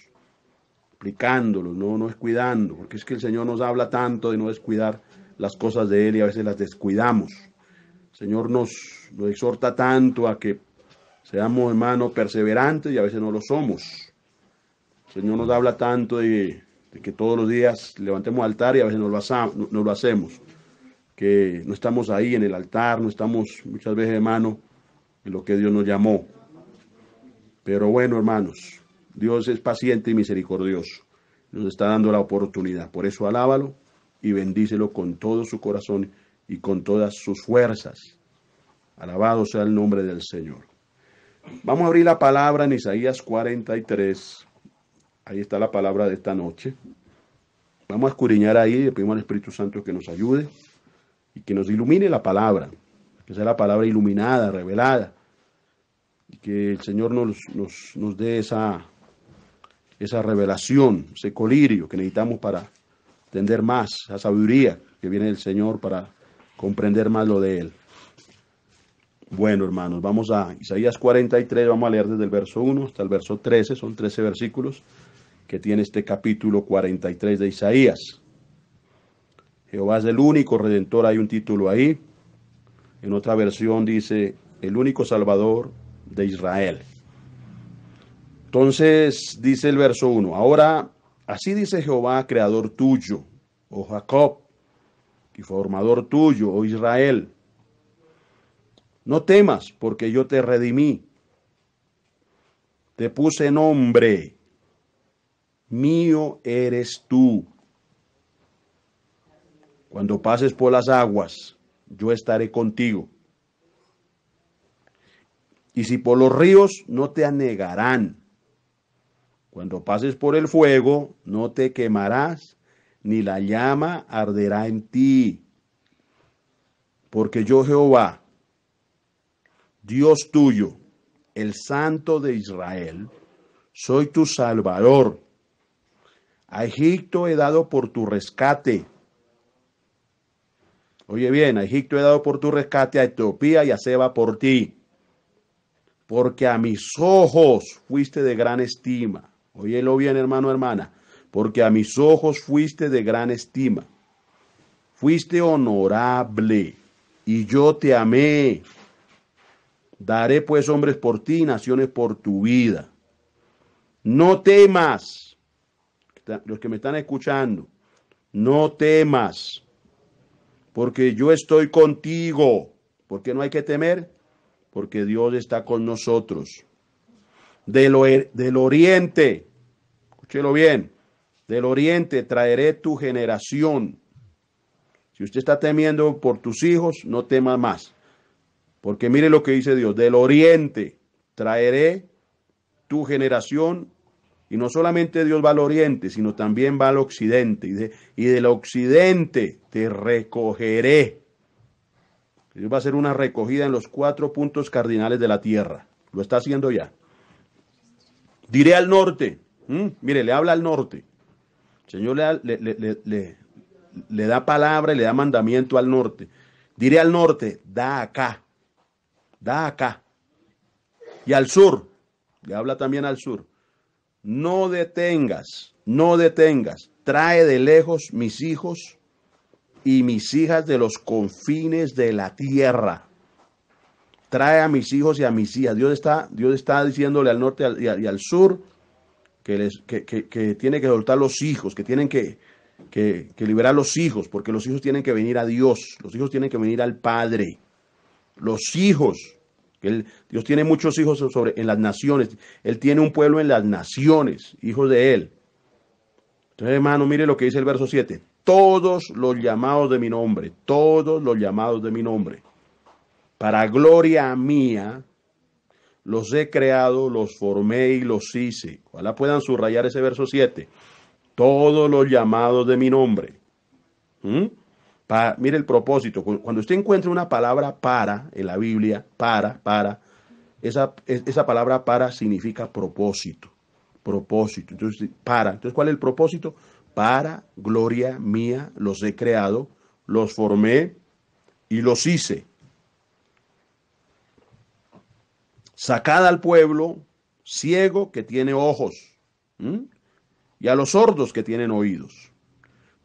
S1: Aplicándolos, no, no cuidando, Porque es que el Señor nos habla tanto de no descuidar las cosas de Él y a veces las descuidamos. El Señor nos, exhorta tanto a que seamos, hermano, perseverantes y a veces no lo somos. El Señor nos habla tanto de, que todos los días levantemos altar y a veces no lo hacemos que no estamos ahí en el altar, no estamos muchas veces, mano en lo que Dios nos llamó. Pero bueno, hermanos, Dios es paciente y misericordioso. Nos está dando la oportunidad. Por eso alábalo y bendícelo con todo su corazón y con todas sus fuerzas. Alabado sea el nombre del Señor. Vamos a abrir la palabra en Isaías 43. Ahí está la palabra de esta noche. Vamos a escuriñar ahí y pedimos al Espíritu Santo que nos ayude y que nos ilumine la palabra, que sea la palabra iluminada, revelada, y que el Señor nos, nos, dé esa, esa revelación, ese colirio que necesitamos para entender más, esa sabiduría que viene del Señor para comprender más lo de Él. Bueno, hermanos, vamos a Isaías 43, vamos a leer desde el verso 1 hasta el verso 13, son 13 versículos que tiene este capítulo 43 de Isaías. Jehová es el único redentor, hay un título ahí. En otra versión dice, el único salvador de Israel. Entonces dice el verso 1, ahora así dice Jehová, creador tuyo, oh Jacob, y formador tuyo, oh Israel. No temas, porque yo te redimí. Te puse nombre. Mío eres tú. Cuando pases por las aguas, yo estaré contigo. Y si por los ríos, no te anegarán. Cuando pases por el fuego, no te quemarás, ni la llama arderá en ti. Porque yo Jehová, Dios tuyo, el Santo de Israel, soy tu Salvador. A Egipto he dado por tu rescate Oye bien, a Egipto he dado por tu rescate, a Etiopía y a Seba por ti, porque a mis ojos fuiste de gran estima. lo bien, hermano, hermana, porque a mis ojos fuiste de gran estima. Fuiste honorable y yo te amé. Daré pues hombres por ti, y naciones por tu vida. No temas, los que me están escuchando, no temas porque yo estoy contigo. Porque no hay que temer, porque Dios está con nosotros. Del, er, del oriente, escúchelo bien, del oriente traeré tu generación. Si usted está temiendo por tus hijos, no tema más. Porque mire lo que dice Dios, del oriente traeré tu generación y no solamente Dios va al oriente, sino también va al occidente. Y, de, y del occidente te recogeré. Dios va a hacer una recogida en los cuatro puntos cardinales de la tierra. Lo está haciendo ya. Diré al norte. ¿Mm? Mire, le habla al norte. El Señor le, le da palabra y le da mandamiento al norte. Diré al norte, da acá. Da acá. Y al sur. Le habla también al sur no detengas, no detengas, trae de lejos mis hijos y mis hijas de los confines de la tierra. Trae a mis hijos y a mis hijas. Dios está, Dios está diciéndole al norte y al, sur que, les, que, tiene que soltar los hijos, que tienen que, que, que, liberar los hijos, porque los hijos tienen que venir a Dios, los hijos tienen que venir al Padre. Los hijos, Dios tiene muchos hijos sobre, en las naciones. Él tiene un pueblo en las naciones, hijos de Él. Entonces, hermano, mire lo que dice el verso 7. Todos los llamados de mi nombre, todos los llamados de mi nombre, para gloria mía, los he creado, los formé y los hice. Ojalá puedan subrayar ese verso 7. Todos los llamados de mi nombre mire el propósito. Cuando usted encuentra una palabra para en la Biblia, para, para, esa, esa palabra para significa propósito. Propósito. Entonces, para. Entonces, ¿cuál es el propósito? Para gloria mía los he creado, los formé y los hice. Sacad al pueblo ciego que tiene ojos y a los sordos que tienen oídos.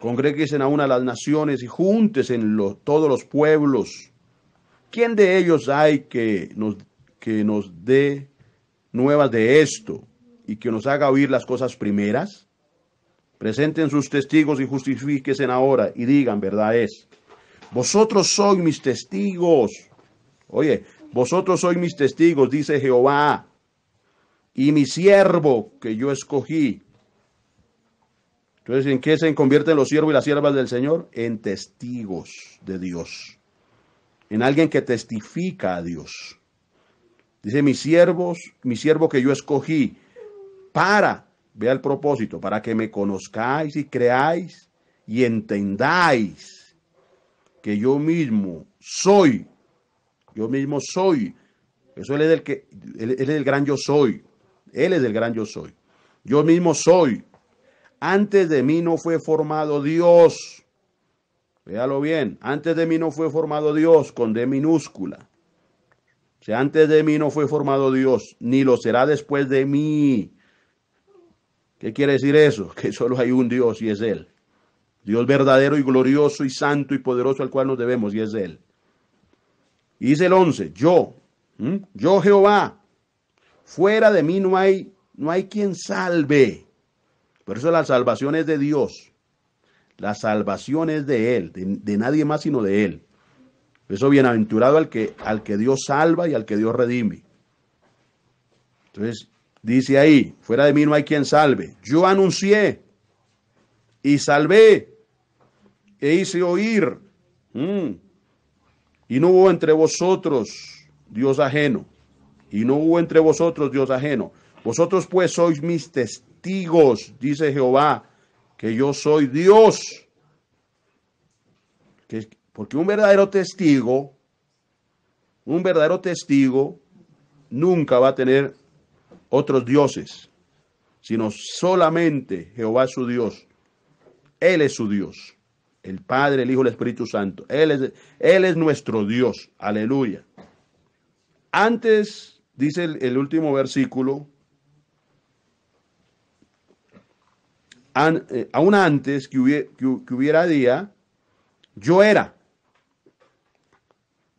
S1: Congréguesen una una las naciones y júntesen en todos los pueblos. ¿Quién de ellos hay que nos, dé nuevas de esto y que nos haga oír las cosas primeras? Presenten sus testigos y justifíquesen ahora y digan, verdad es. Vosotros sois mis testigos. Oye, vosotros sois mis testigos, dice Jehová, y mi siervo que yo escogí, entonces, ¿en qué se convierten los siervos y las siervas del Señor? En testigos de Dios. En alguien que testifica a Dios. Dice, mis siervos, mi siervo que yo escogí para, vea el propósito, para que me conozcáis y creáis y entendáis que yo mismo soy, yo mismo soy. Eso es el que, él es el gran yo soy. Él es el gran yo soy. Yo mismo soy antes de mí no fue formado Dios. Véalo bien. Antes de mí no fue formado Dios con D minúscula. O sea, antes de mí no fue formado Dios, ni lo será después de mí. ¿Qué quiere decir eso? Que solo hay un Dios y es Él. Dios verdadero y glorioso y santo y poderoso al cual nos debemos y es Él. Y dice el 11, yo, yo Jehová, fuera de mí no hay, no hay quien salve. Por eso la salvación es de Dios. La salvación es de Él, de, nadie más sino de Él. eso bienaventurado al que, al que Dios salva y al que Dios redime. Entonces, dice ahí, fuera de mí no hay quien salve. Yo anuncié y salvé e hice oír. Mm. Y no hubo entre vosotros Dios ajeno. Y no hubo entre vosotros Dios ajeno. Vosotros pues sois mis testigos testigos, dice Jehová, que yo soy Dios. porque un verdadero testigo, un verdadero testigo nunca va a tener otros dioses, sino solamente Jehová es su Dios. Él es su Dios. El Padre, el Hijo, el Espíritu Santo. Él es, él es nuestro Dios. Aleluya. Antes, dice el último versículo, Eh, aún antes que hubiera, día, yo era.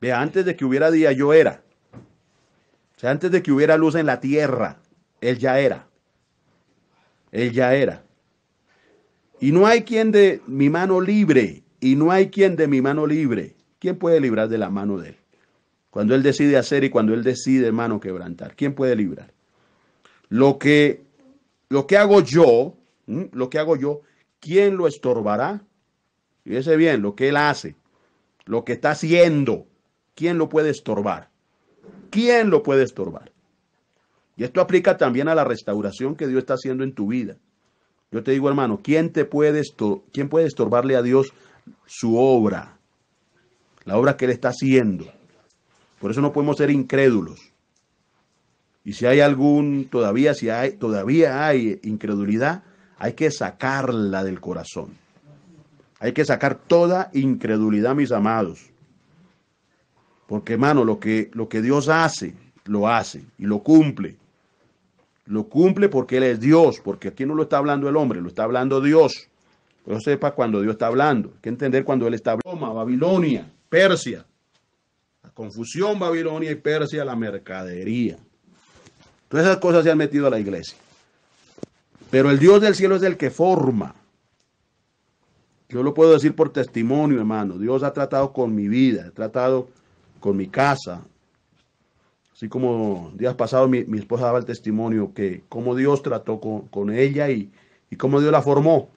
S1: Vea, antes de que hubiera día, yo era. O sea, antes de que hubiera luz en la tierra, Él ya era. Él ya era. Y no hay quien de mi mano libre, y no hay quien de mi mano libre. ¿Quién puede librar de la mano de Él? Cuando Él decide hacer y cuando Él decide, mano quebrantar. ¿Quién puede librar? Lo que, lo que hago yo, lo que hago yo, ¿quién lo estorbará? Fíjese bien lo que él hace, lo que está haciendo. ¿Quién lo puede estorbar? ¿Quién lo puede estorbar? Y esto aplica también a la restauración que Dios está haciendo en tu vida. Yo te digo, hermano, ¿quién, te puede, ¿quién puede estorbarle a Dios su obra? La obra que Él está haciendo. Por eso no podemos ser incrédulos. Y si hay algún, todavía, si hay, todavía hay incredulidad, hay que sacarla del corazón. Hay que sacar toda incredulidad, mis amados. Porque, hermano, lo que, lo que Dios hace, lo hace y lo cumple. Lo cumple porque Él es Dios, porque aquí no lo está hablando el hombre, lo está hablando Dios. Pero sepa cuando Dios está hablando. Hay que entender cuando Él está hablando. Roma, Babilonia, Persia. La confusión Babilonia y Persia, la mercadería. Todas esas cosas se han metido a la iglesia. Pero el Dios del cielo es el que forma. Yo lo puedo decir por testimonio, hermano. Dios ha tratado con mi vida, ha tratado con mi casa. Así como días pasados mi, mi esposa daba el testimonio que cómo Dios trató con, ella y, y cómo Dios la formó.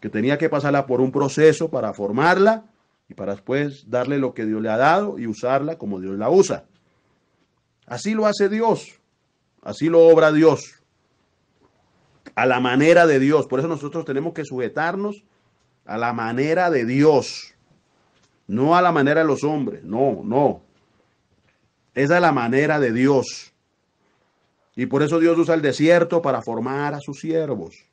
S1: Que tenía que pasarla por un proceso para formarla y para después darle lo que Dios le ha dado y usarla como Dios la usa. Así lo hace Dios. Así lo obra Dios a la manera de Dios. Por eso nosotros tenemos que sujetarnos a la manera de Dios, no a la manera de los hombres, no, no. Esa es la manera de Dios. Y por eso Dios usa el desierto para formar a sus siervos.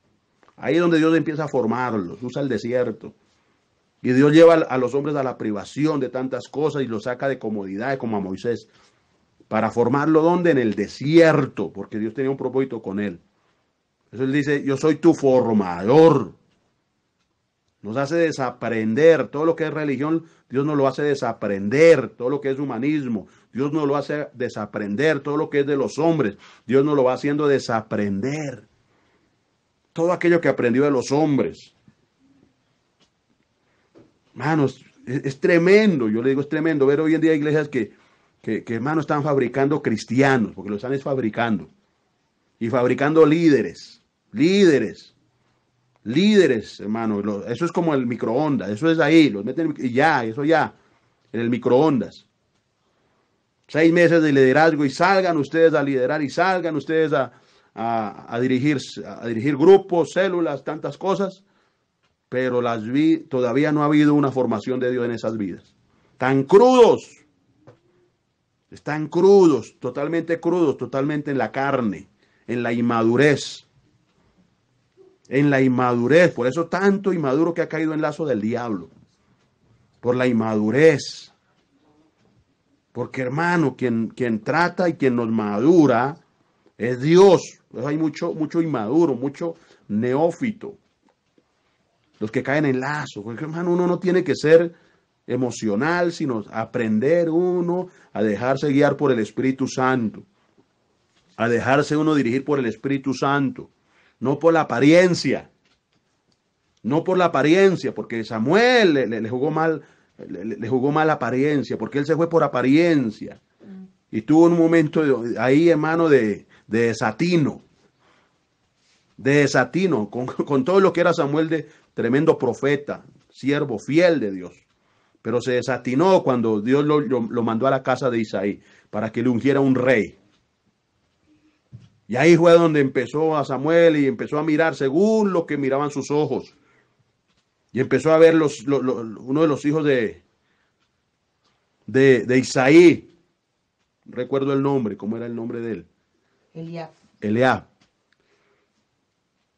S1: Ahí es donde Dios empieza a formarlos, usa el desierto. Y Dios lleva a los hombres a la privación de tantas cosas y los saca de comodidad como a Moisés. Para formarlo donde? En el desierto, porque Dios tenía un propósito con él. Eso él dice, yo soy tu formador. Nos hace desaprender todo lo que es religión, Dios nos lo hace desaprender, todo lo que es humanismo, Dios nos lo hace desaprender, todo lo que es de los hombres, Dios nos lo va haciendo desaprender. Todo aquello que aprendió de los hombres. Manos, es, tremendo, yo le digo, es tremendo ver hoy en día iglesias que, que, hermanos están fabricando cristianos, porque lo están fabricando, y fabricando líderes líderes, líderes, hermano. Eso es como el microondas, eso es ahí, los meten y ya, eso ya, en el microondas. Seis meses de liderazgo y salgan ustedes a liderar y salgan ustedes a, a, a dirigir, grupos, células, tantas cosas. Pero las vi, todavía no ha habido una formación de Dios en esas vidas. Tan crudos, están crudos, totalmente crudos, totalmente en la carne, en la inmadurez en la inmadurez, por eso tanto inmaduro que ha caído en lazo del diablo, por la inmadurez. Porque hermano, quien, quien trata y quien nos madura es Dios. hay mucho, mucho inmaduro, mucho neófito. Los que caen en lazo. Porque hermano, uno no tiene que ser emocional, sino aprender uno a dejarse guiar por el Espíritu Santo. A dejarse uno dirigir por el Espíritu Santo no por la apariencia. No por la apariencia, porque Samuel le, jugó mal, le, jugó mal apariencia, porque él se fue por apariencia. Mm. Y tuvo un momento ahí, hermano, de, de, desatino. De desatino, con, todo lo que era Samuel de tremendo profeta, siervo fiel de Dios. Pero se desatinó cuando Dios lo, lo mandó a la casa de Isaí para que le ungiera un rey. Y ahí fue donde empezó a Samuel y empezó a mirar según lo que miraban sus ojos. Y empezó a ver los, uno de los hijos de, de, de Isaí. Recuerdo el nombre, ¿cómo era el nombre de él? Eliab. Eliab.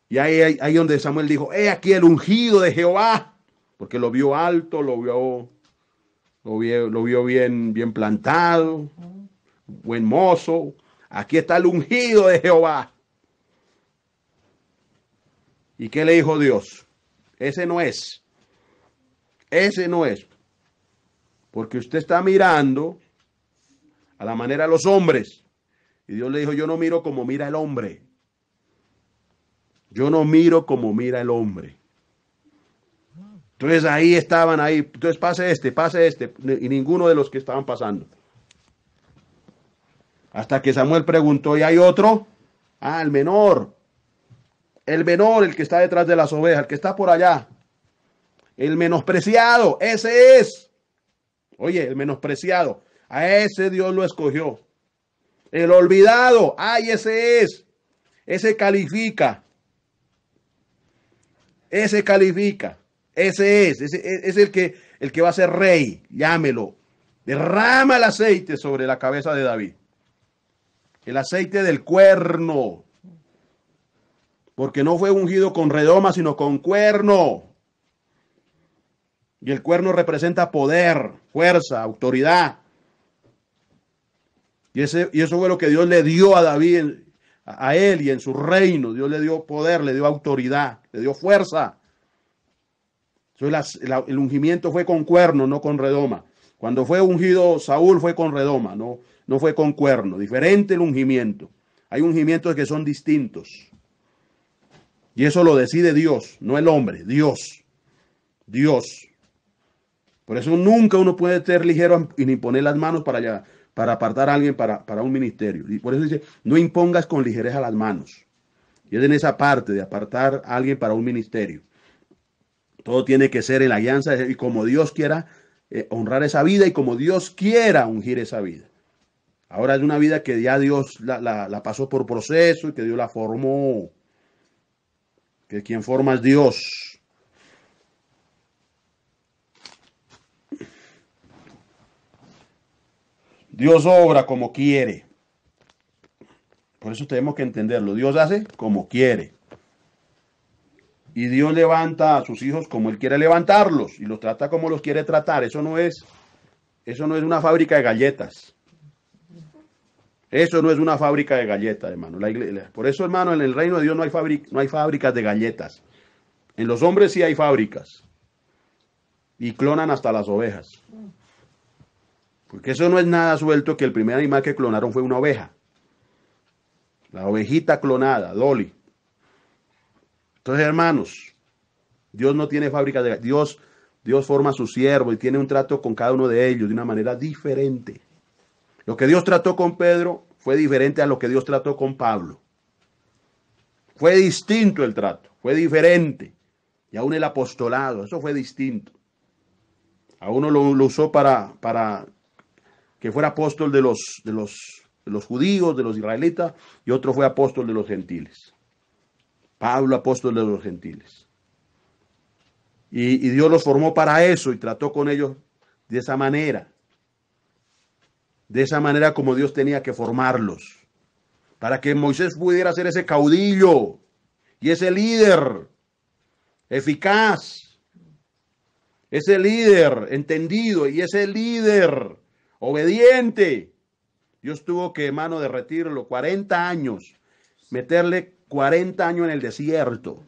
S1: Y ahí, ahí donde Samuel dijo, he aquí el ungido de Jehová, porque lo vio alto, lo vio, lo vio, lo vio bien, bien plantado, buen mozo, Aquí está el ungido de Jehová. ¿Y qué le dijo Dios? Ese no es. Ese no es. Porque usted está mirando a la manera de los hombres. Y Dios le dijo, yo no miro como mira el hombre. Yo no miro como mira el hombre. Entonces ahí estaban ahí. Entonces pase este, pase este. Y ninguno de los que estaban pasando. Hasta que Samuel preguntó, ¿y hay otro? Ah, el menor. El menor, el que está detrás de las ovejas, el que está por allá. El menospreciado, ese es. Oye, el menospreciado, a ese Dios lo escogió. El olvidado, ay, ese es. Ese califica. Ese califica. Ese es. Ese e, es el que, el que va a ser rey. Llámelo. Derrama el aceite sobre la cabeza de David el aceite del cuerno, porque no fue ungido con redoma, sino con cuerno. Y el cuerno representa poder, fuerza, autoridad. Y, ese, y eso fue lo que Dios le dio a David, a, él y en su reino. Dios le dio poder, le dio autoridad, le dio fuerza. Entonces el ungimiento fue con cuerno, no con redoma. Cuando fue ungido Saúl fue con redoma, no, no fue con cuerno, diferente el ungimiento. Hay ungimientos que son distintos. Y eso lo decide Dios, no el hombre, Dios. Dios. Por eso nunca uno puede ser ligero y ni poner las manos para allá, para apartar a alguien para, para un ministerio. Y por eso dice, no impongas con ligereza las manos. Y es en esa parte de apartar a alguien para un ministerio. Todo tiene que ser en la alianza y como Dios quiera eh, honrar esa vida y como Dios quiera ungir esa vida. Ahora es una vida que ya Dios la, la pasó por proceso y que Dios la formó. Que quien forma es Dios. Dios obra como quiere. Por eso tenemos que entenderlo. Dios hace como quiere. Y Dios levanta a sus hijos como Él quiere levantarlos y los trata como los quiere tratar. Eso no es, eso no es una fábrica de galletas. Eso no es una fábrica de galletas, hermano. por eso, hermano, en el reino de Dios no hay, no hay fábricas de galletas. En los hombres sí hay fábricas. Y clonan hasta las ovejas. Porque eso no es nada suelto que el primer animal que clonaron fue una oveja. La ovejita clonada, Dolly. Entonces, hermanos, Dios no tiene fábricas de galletas. Dios, Dios forma a su siervo y tiene un trato con cada uno de ellos de una manera diferente. Lo que Dios trató con Pedro fue diferente a lo que Dios trató con Pablo. Fue distinto el trato, fue diferente. Y aún el apostolado, eso fue distinto. A uno lo, usó para, para que fuera apóstol de los, de los, de los judíos, de los israelitas, y otro fue apóstol de los gentiles. Pablo, apóstol de los gentiles. Y, y Dios los formó para eso y trató con ellos de esa manera de esa manera como Dios tenía que formarlos, para que Moisés pudiera ser ese caudillo y ese líder eficaz, ese líder entendido y ese líder obediente. Dios tuvo que, mano, derretirlo 40 años, meterle 40 años en el desierto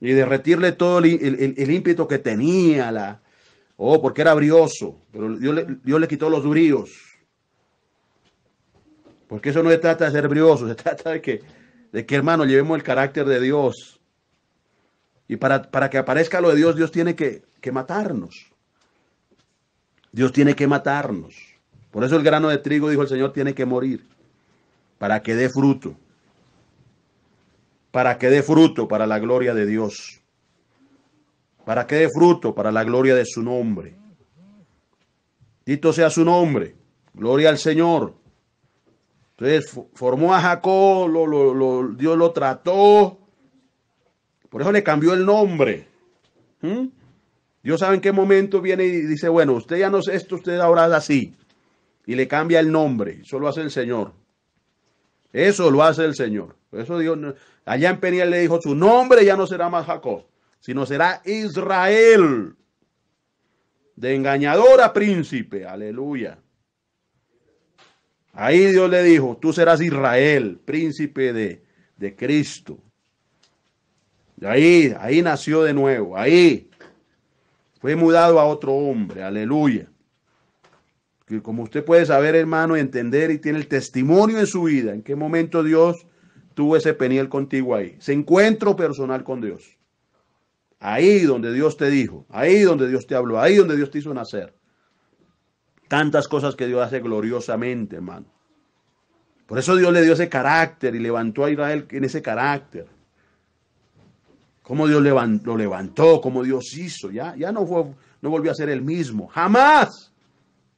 S1: y derretirle todo el, el, ímpetu que tenía, la, Oh, porque era brioso, pero Dios le, quitó los bríos. Porque eso no se trata de ser brioso, se trata de que, de que hermano, llevemos el carácter de Dios. Y para, para que aparezca lo de Dios, Dios tiene que, que matarnos. Dios tiene que matarnos. Por eso el grano de trigo, dijo el Señor, tiene que morir. Para que dé fruto. Para que dé fruto para la gloria de Dios para que dé fruto para la gloria de su nombre. Dito sea su nombre, gloria al Señor. Entonces formó a Jacob, Dios lo trató, por eso le cambió el nombre. ¿Mm? Dios sabe en qué momento viene y dice, bueno, usted ya no es esto, usted ahora es así. Y le cambia el nombre, eso lo hace el Señor. Eso lo hace el Señor. Eso Dios, allá en Peniel le dijo, su nombre ya no será más Jacob sino será Israel. De engañador a príncipe, aleluya. Ahí Dios le dijo, tú serás Israel, príncipe de, de Cristo. Y ahí, ahí nació de nuevo, ahí fue mudado a otro hombre, aleluya. Que como usted puede saber, hermano, entender y tiene el testimonio en su vida, en qué momento Dios tuvo ese peniel contigo ahí, ese encuentro personal con Dios. Ahí donde Dios te dijo, ahí donde Dios te habló, ahí donde Dios te hizo nacer. Tantas cosas que Dios hace gloriosamente, hermano. Por eso Dios le dio ese carácter y levantó a Israel en ese carácter. Cómo Dios lo levantó, cómo Dios hizo. Ya, ya no, fue, no volvió a ser el mismo. Jamás.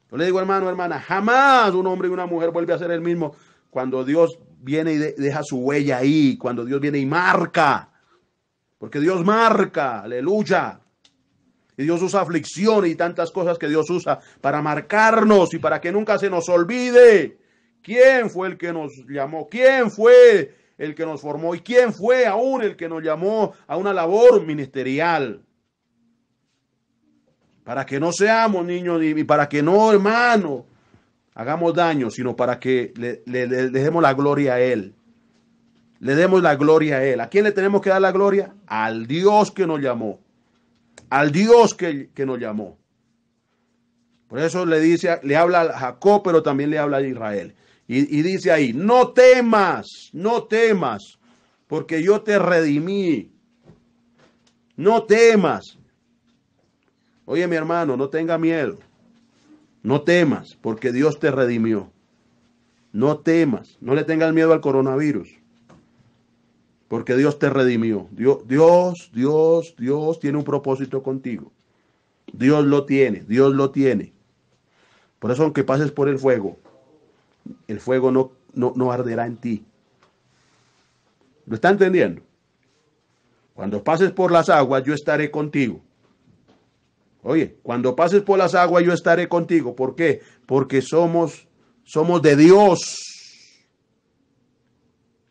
S1: Yo le digo, hermano, hermana, jamás un hombre y una mujer vuelve a ser el mismo cuando Dios viene y deja su huella ahí, cuando Dios viene y marca. Porque Dios marca, aleluya. Y Dios usa aflicción y tantas cosas que Dios usa para marcarnos y para que nunca se nos olvide quién fue el que nos llamó, quién fue el que nos formó y quién fue aún el que nos llamó a una labor ministerial. Para que no seamos niños y para que no, hermano, hagamos daño, sino para que le, le dejemos la gloria a Él le demos la gloria a Él. ¿A quién le tenemos que dar la gloria? Al Dios que nos llamó. Al Dios que, nos llamó. Por eso le dice, le habla a Jacob, pero también le habla a Israel. Y, y dice ahí: No temas, no temas, porque yo te redimí. No temas. Oye, mi hermano, no tenga miedo. No temas, porque Dios te redimió. No temas, no le tengas miedo al coronavirus porque Dios te redimió. Dios, Dios, Dios, Dios tiene un propósito contigo. Dios lo tiene, Dios lo tiene. Por eso aunque pases por el fuego, el fuego no, no, arderá en ti. ¿Lo está entendiendo? Cuando pases por las aguas, yo estaré contigo. Oye, cuando pases por las aguas, yo estaré contigo. ¿Por qué? Porque somos, somos de Dios.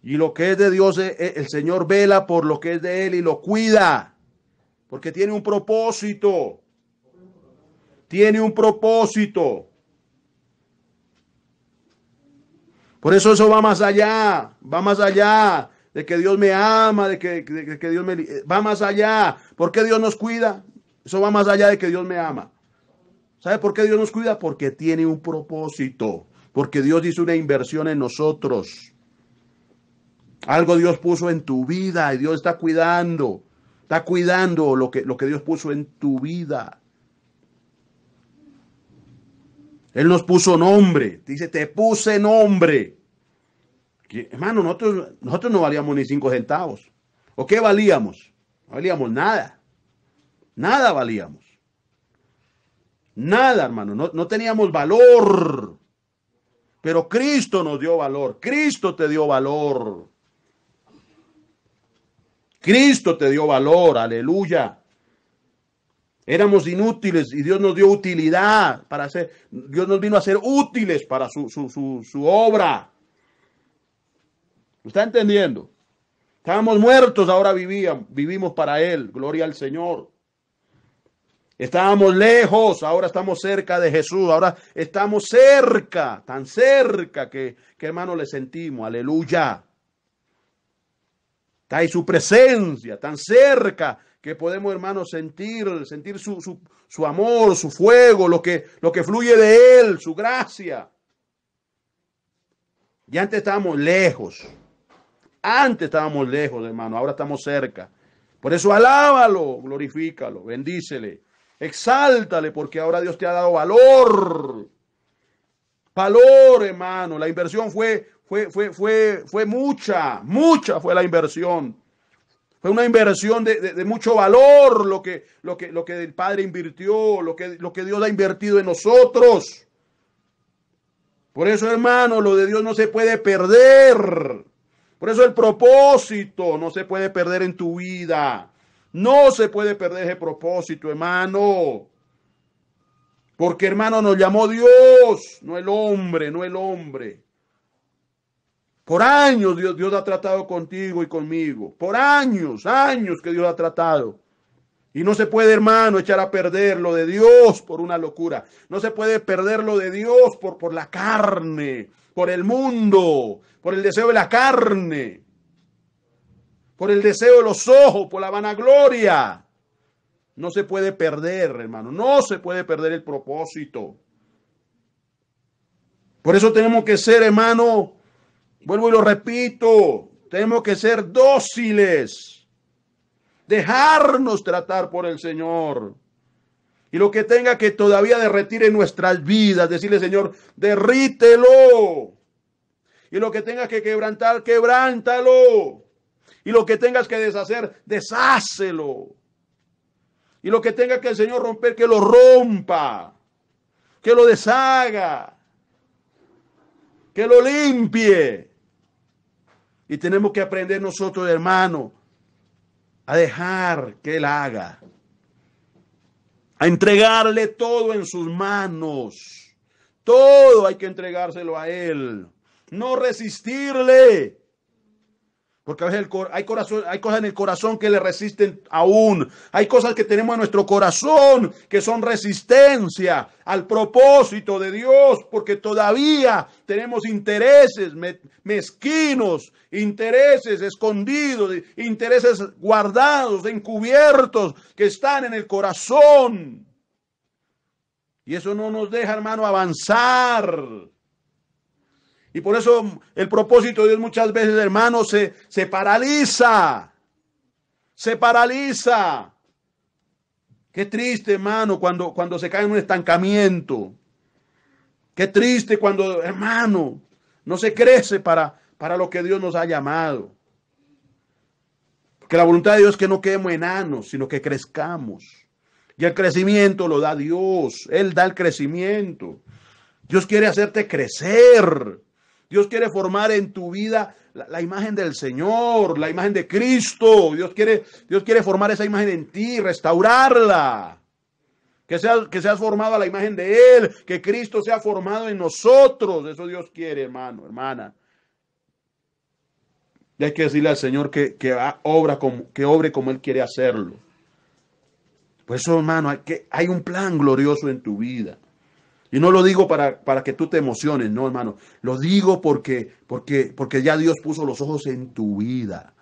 S1: Y lo que es de Dios, eh, eh, el Señor vela por lo que es de Él y lo cuida. Porque tiene un propósito. Tiene un propósito. Por eso eso va más allá. Va más allá de que Dios me ama, de que, Dios me... Eh, va más allá. ¿Por qué Dios nos cuida? Eso va más allá de que Dios me ama. ¿Sabe por qué Dios nos cuida? Porque tiene un propósito. Porque Dios hizo una inversión en nosotros. Algo Dios puso en tu vida y Dios está cuidando. Está cuidando lo que, lo que Dios puso en tu vida. Él nos puso nombre. Dice, te puse nombre. hermano, nosotros, nosotros no valíamos ni cinco centavos. ¿O qué valíamos? No valíamos nada. Nada valíamos. Nada, hermano. No, no teníamos valor. Pero Cristo nos dio valor. Cristo te dio valor. Cristo te dio valor, aleluya. Éramos inútiles y Dios nos dio utilidad para hacer, Dios nos vino a ser útiles para su, su, su, obra. ¿Está entendiendo? Estábamos muertos, ahora vivíamos, vivimos para Él, gloria al Señor. Estábamos lejos, ahora estamos cerca de Jesús, ahora estamos cerca, tan cerca que, que hermano le sentimos, aleluya. Hay su presencia tan cerca que podemos, hermanos, sentir, sentir su, amor, su fuego, lo que, lo que fluye de Él, su gracia. Y antes estábamos lejos. Antes estábamos lejos, hermano. Ahora estamos cerca. Por eso alábalo, glorifícalo, bendícele, exáltale, porque ahora Dios te ha dado valor valor, hermano. La inversión fue, fue, fue, fue, fue mucha, mucha fue la inversión. Fue una inversión de, de, mucho valor lo que, lo, que, lo que el Padre invirtió, lo que, lo que Dios ha invertido en nosotros. Por eso, hermano, lo de Dios no se puede perder. Por eso el propósito no se puede perder en tu vida. No se puede perder ese propósito, hermano. Porque hermano, nos llamó Dios, no el hombre, no el hombre. Por años Dios, Dios ha tratado contigo y conmigo. Por años, años que Dios ha tratado. Y no se puede, hermano, echar a perder lo de Dios por una locura. No se puede perder lo de Dios por, por la carne, por el mundo, por el deseo de la carne, por el deseo de los ojos, por la vanagloria. No se puede perder, hermano. No se puede perder el propósito. Por eso tenemos que ser, hermano, vuelvo y lo repito, tenemos que ser dóciles. Dejarnos tratar por el Señor. Y lo que tenga que todavía derretir en nuestras vidas, decirle, Señor, derrítelo. Y lo que tengas que quebrantar, quebrántalo. Y lo que tengas que deshacer, deshácelo. Y lo que tenga que el Señor romper, que lo rompa, que lo deshaga, que lo limpie. Y tenemos que aprender nosotros, hermano, a dejar que Él haga, a entregarle todo en sus manos. Todo hay que entregárselo a Él. No resistirle. Porque a veces el hay, corazón, hay cosas en el corazón que le resisten aún. Hay cosas que tenemos en nuestro corazón que son resistencia al propósito de Dios, porque todavía tenemos intereses mezquinos, intereses escondidos, intereses guardados, encubiertos, que están en el corazón. Y eso no nos deja, hermano, avanzar. Y por eso el propósito de Dios muchas veces, hermano, se, paraliza. Se paraliza. Qué triste, hermano, cuando, cuando se cae en un estancamiento. Qué triste cuando, hermano, no se crece para, para lo que Dios nos ha llamado. Porque la voluntad de Dios es que no quedemos enanos, sino que crezcamos. Y el crecimiento lo da Dios. Él da el crecimiento. Dios quiere hacerte crecer. Dios quiere formar en tu vida la, imagen del Señor, la imagen de Cristo. Dios quiere, Dios quiere formar esa imagen en ti, restaurarla. Que seas, que formado a la imagen de Él, que Cristo sea formado en nosotros. Eso Dios quiere, hermano, hermana. Y hay que decirle al Señor que, obra como, que obre como Él quiere hacerlo. Por eso, hermano, hay, que, hay un plan glorioso en tu vida. Y no lo digo para, para que tú te emociones, no, hermano. Lo digo porque, porque, porque ya Dios puso los ojos en tu vida.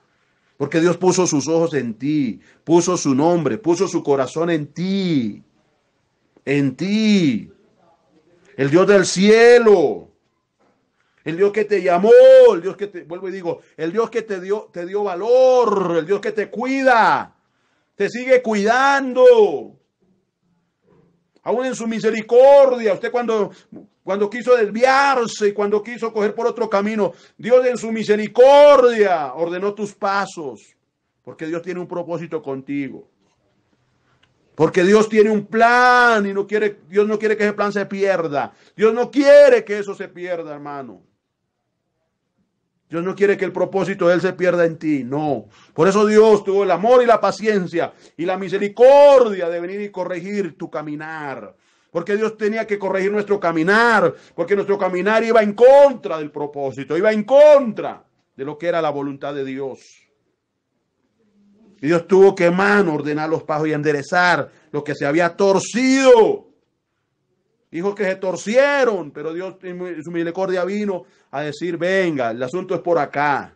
S1: Porque Dios puso sus ojos en ti, puso su nombre, puso su corazón en ti. En ti. El Dios del cielo. El Dios que te llamó, el Dios que te, vuelvo y digo, el Dios que te dio, te dio valor, el Dios que te cuida, te sigue cuidando aún en su misericordia, usted cuando, cuando quiso desviarse y cuando quiso coger por otro camino, Dios en su misericordia ordenó tus pasos, porque Dios tiene un propósito contigo. Porque Dios tiene un plan y no quiere, Dios no quiere que ese plan se pierda. Dios no quiere que eso se pierda, hermano. Dios no quiere que el propósito de Él se pierda en ti, no. Por eso Dios tuvo el amor y la paciencia y la misericordia de venir y corregir tu caminar. Porque Dios tenía que corregir nuestro caminar, porque nuestro caminar iba en contra del propósito, iba en contra de lo que era la voluntad de Dios. Y Dios tuvo que mano ordenar los pasos y enderezar lo que se había torcido. Dijo que se torcieron, pero Dios en su misericordia vino a decir, venga, el asunto es por acá.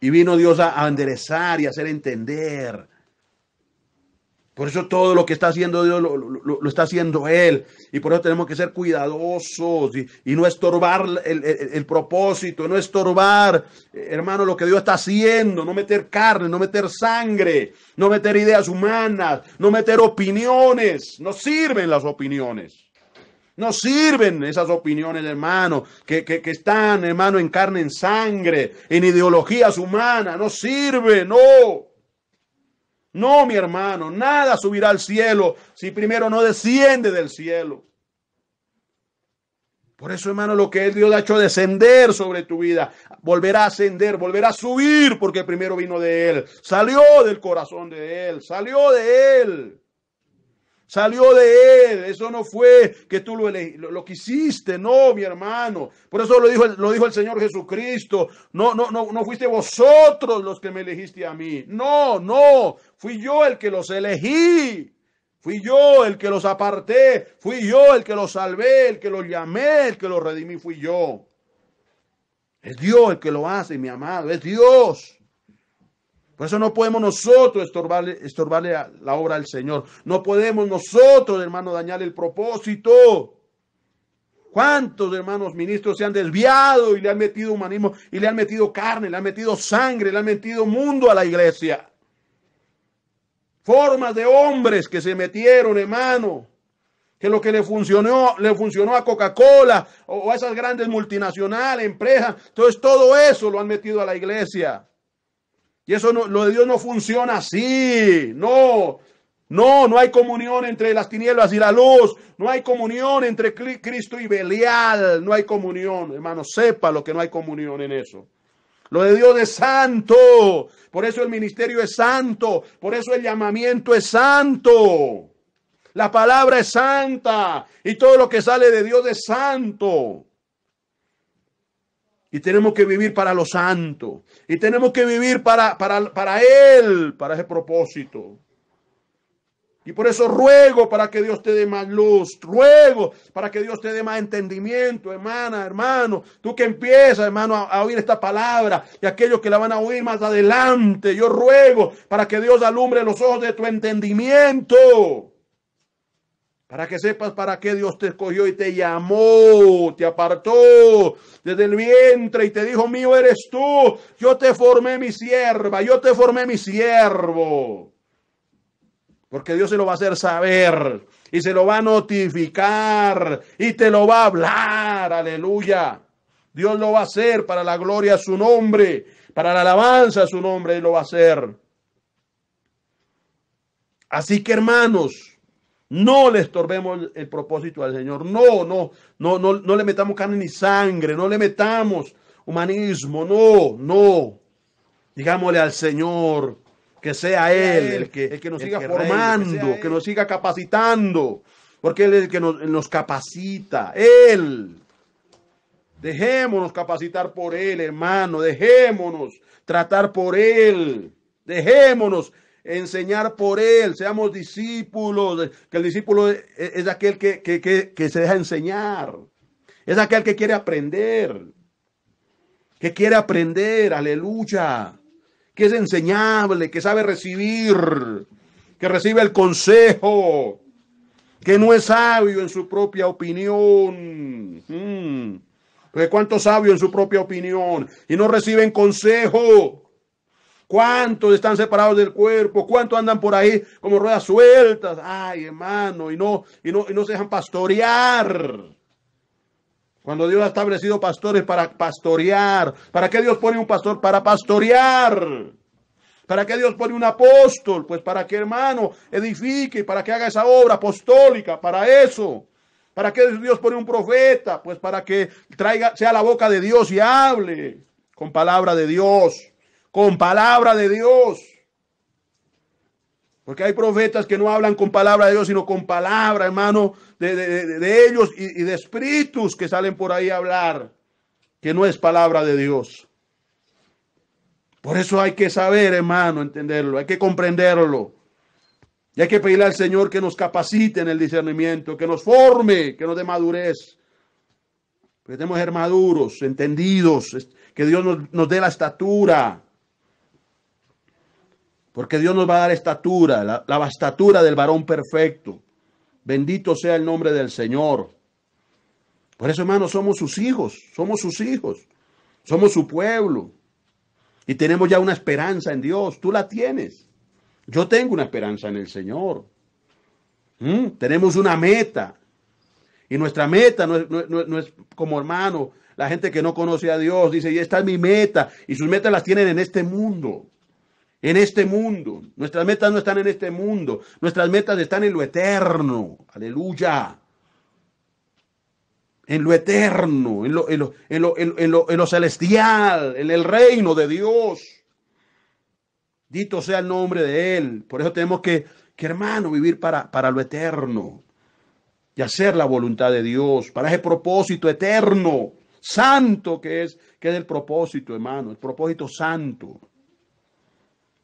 S1: Y vino Dios a enderezar y hacer entender. Por eso todo lo que está haciendo Dios lo, está haciendo Él. Y por eso tenemos que ser cuidadosos y, no estorbar el, propósito, no estorbar, eh, hermano, lo que Dios está haciendo. No meter carne, no meter sangre, no meter ideas humanas, no meter opiniones. No sirven las opiniones. No sirven esas opiniones, hermano, que, que están, hermano, en carne, en sangre, en ideologías humanas. No sirve, no. No, mi hermano, nada subirá al cielo si primero no desciende del cielo. Por eso, hermano, lo que Dios ha hecho descender sobre tu vida, volverá a ascender, volverá a subir, porque primero vino de Él, salió del corazón de Él, salió de Él. Salió de él. Eso no fue que tú lo, lo, quisiste. No, mi hermano. Por eso lo dijo, lo dijo el Señor Jesucristo. No, no, no, no fuiste vosotros los que me elegiste a mí. No, no. Fui yo el que los elegí. Fui yo el que los aparté. Fui yo el que los salvé, el que los llamé, el que los redimí. Fui yo. Es Dios el que lo hace, mi amado. Es Dios. Por eso no podemos nosotros estorbarle, estorbarle a la obra del Señor. No podemos nosotros, hermano, dañar el propósito. ¿Cuántos hermanos ministros se han desviado y le han metido humanismo y le han metido carne, le han metido sangre, le han metido mundo a la iglesia? Formas de hombres que se metieron, hermano. Que lo que le funcionó, le funcionó a Coca-Cola o a esas grandes multinacionales, empresas. Entonces todo eso lo han metido a la iglesia. Y eso no, lo de Dios no funciona así. No, no, no hay comunión entre las tinieblas y la luz. No hay comunión entre Cristo y Belial. No hay comunión, hermano. Sepa lo que no hay comunión en eso. Lo de Dios es santo. Por eso el ministerio es santo. Por eso el llamamiento es santo. La palabra es santa. Y todo lo que sale de Dios es santo. Y tenemos que vivir para los santos. Y tenemos que vivir para, para, para Él, para ese propósito. Y por eso ruego para que Dios te dé más luz, ruego para que Dios te dé más entendimiento, hermana, hermano. Tú que empiezas, hermano, a, a, oír esta palabra y aquellos que la van a oír más adelante, yo ruego para que Dios alumbre los ojos de tu entendimiento para que sepas para qué Dios te escogió y te llamó, te apartó desde el vientre y te dijo, mío eres tú, yo te formé mi sierva, yo te formé mi siervo. Porque Dios se lo va a hacer saber y se lo va a notificar y te lo va a hablar, aleluya. Dios lo va a hacer para la gloria a su nombre, para la alabanza a su nombre, y lo va a hacer. Así que hermanos, no le estorbemos el, propósito al Señor. No, no, no, no, no le metamos carne ni sangre, no le metamos humanismo, no, no. Digámosle al Señor que sea Él el que, nos siga formando, que, nos siga capacitando, porque Él es el que nos capacita, Él. Dejémonos capacitar por Él, hermano, dejémonos tratar por Él, dejémonos enseñar por Él, seamos discípulos, que el discípulo e, e, es, aquel que, que, que, que, se deja enseñar, es aquel que quiere aprender, que quiere aprender, aleluya, que es enseñable, que sabe recibir, que recibe el consejo, que no es sabio en su propia opinión. de mm, Porque sabio en su propia opinión y no reciben consejo ¿Cuántos están separados del cuerpo? ¿Cuántos andan por ahí como ruedas sueltas? Ay, hermano, y no, y no, y no se dejan pastorear. Cuando Dios ha establecido pastores para pastorear. ¿Para qué Dios pone un pastor? Para pastorear. ¿Para qué Dios pone un apóstol? Pues para que hermano edifique, para que haga esa obra apostólica, para eso. ¿Para qué Dios pone un profeta? Pues para que traiga, sea la boca de Dios y hable con palabra de Dios con palabra de Dios. Porque hay profetas que no hablan con palabra de Dios, sino con palabra, hermano, de, de, ellos y, de espíritus que salen por ahí a hablar, que no es palabra de Dios. Por eso hay que saber, hermano, entenderlo, hay que comprenderlo. Y hay que pedirle al Señor que nos capacite en el discernimiento, que nos forme, que nos dé madurez. Que ser maduros, entendidos, que Dios nos, nos dé la estatura porque Dios nos va a dar estatura, la, bastatura del varón perfecto. Bendito sea el nombre del Señor. Por eso, hermanos, somos sus hijos, somos sus hijos, somos su pueblo. Y tenemos ya una esperanza en Dios, tú la tienes. Yo tengo una esperanza en el Señor. ¿Mm? Tenemos una meta. Y nuestra meta no es, no es como hermano, la gente que no conoce a Dios dice, y esta es mi meta. Y sus metas las tienen en este mundo en este mundo. Nuestras metas no están en este mundo. Nuestras metas están en lo eterno. Aleluya. En lo eterno, en lo, celestial, en el reino de Dios. Dito sea el nombre de Él. Por eso tenemos que, que hermano, vivir para, para lo eterno y hacer la voluntad de Dios, para ese propósito eterno, santo que es, que es el propósito, hermano, el propósito santo.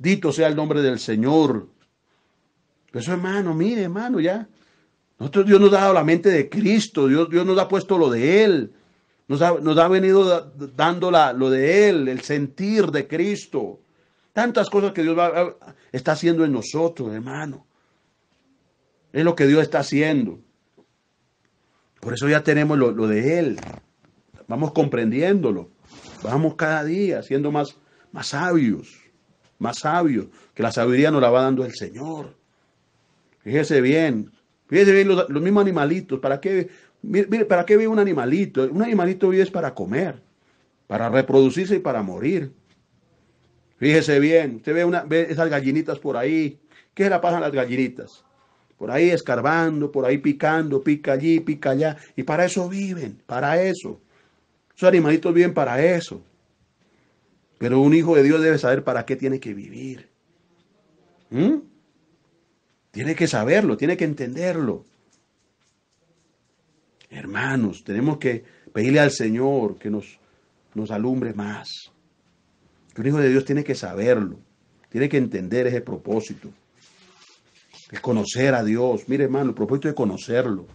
S1: Dito sea el nombre del Señor. Eso, hermano, mire, hermano, ya. Nosotros, Dios nos ha dado la mente de Cristo, Dios, Dios nos ha puesto lo de Él, nos ha, nos ha venido dando lo de Él, el sentir de Cristo. Tantas cosas que Dios está haciendo en nosotros, hermano. Es lo que Dios está haciendo. Por eso ya tenemos lo, lo de Él. Vamos comprendiéndolo. Vamos cada día siendo más, más sabios más sabio, que la sabiduría nos la va dando el Señor. Fíjese bien, fíjese bien los, mismos animalitos, ¿para qué, ¿para qué vive un animalito? Un animalito vive es para comer, para reproducirse y para morir. Fíjese bien, usted ve, una, ve esas gallinitas por ahí, ¿qué se la pasan las gallinitas? Por ahí escarbando, por ahí picando, pica allí, pica allá, y para eso viven, para eso. Esos animalitos viven para eso. Pero un hijo de Dios debe saber para qué tiene que vivir. ¿Mm? Tiene que saberlo, tiene que entenderlo. Hermanos, tenemos que pedirle al Señor que nos, nos alumbre más. un hijo de Dios tiene que saberlo, tiene que entender ese propósito. Es conocer a Dios. Mire, hermano, el propósito es conocerlo.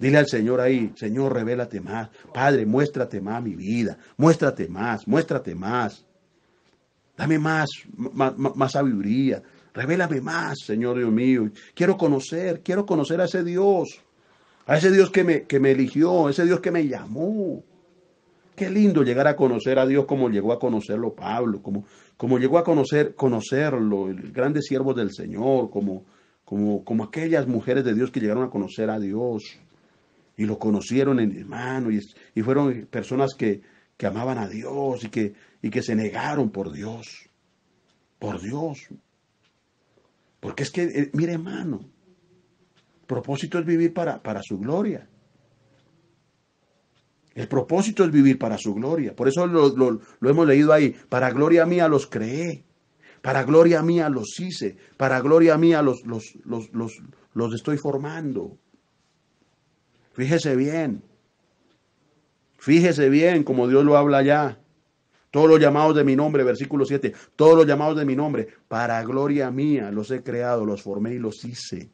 S1: Dile al Señor ahí, Señor, revélate más. Padre, muéstrate más mi vida. Muéstrate más, muéstrate más. Dame más, más, sabiduría. Revélame más, Señor Dios mío. Quiero conocer, quiero conocer a ese Dios. A ese Dios que me, que me eligió, ese Dios que me llamó. Qué lindo llegar a conocer a Dios como llegó a conocerlo Pablo, como, como llegó a conocer, conocerlo, el grande siervo del Señor, como, como, como aquellas mujeres de Dios que llegaron a conocer a Dios y lo conocieron en hermano y, y fueron personas que, amaban a Dios y que, y que se negaron por Dios. Por Dios. Porque es que, eh, mire hermano, propósito es vivir para, para su gloria. El propósito es vivir para su gloria. Por eso lo, hemos leído ahí. Para gloria mía los creé. Para gloria mía los hice. Para gloria mía los, los, los, los estoy formando. Fíjese bien. Fíjese bien como Dios lo habla ya. Todos los llamados de mi nombre, versículo 7, todos los llamados de mi nombre, para gloria mía, los he creado, los formé y los hice.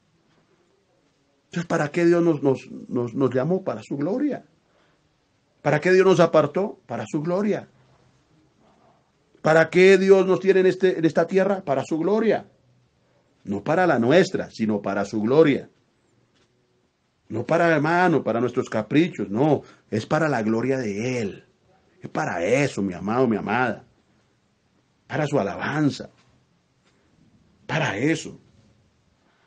S1: Entonces, ¿para qué Dios nos, nos, llamó? Para su gloria. ¿Para qué Dios nos apartó? Para su gloria. ¿Para qué Dios nos tiene en, este, en esta tierra? Para su gloria. No para la nuestra, sino para su gloria. No para hermano, para nuestros caprichos, no, es para la gloria de Él. Es para eso, mi amado, mi amada. Para su alabanza. Para eso.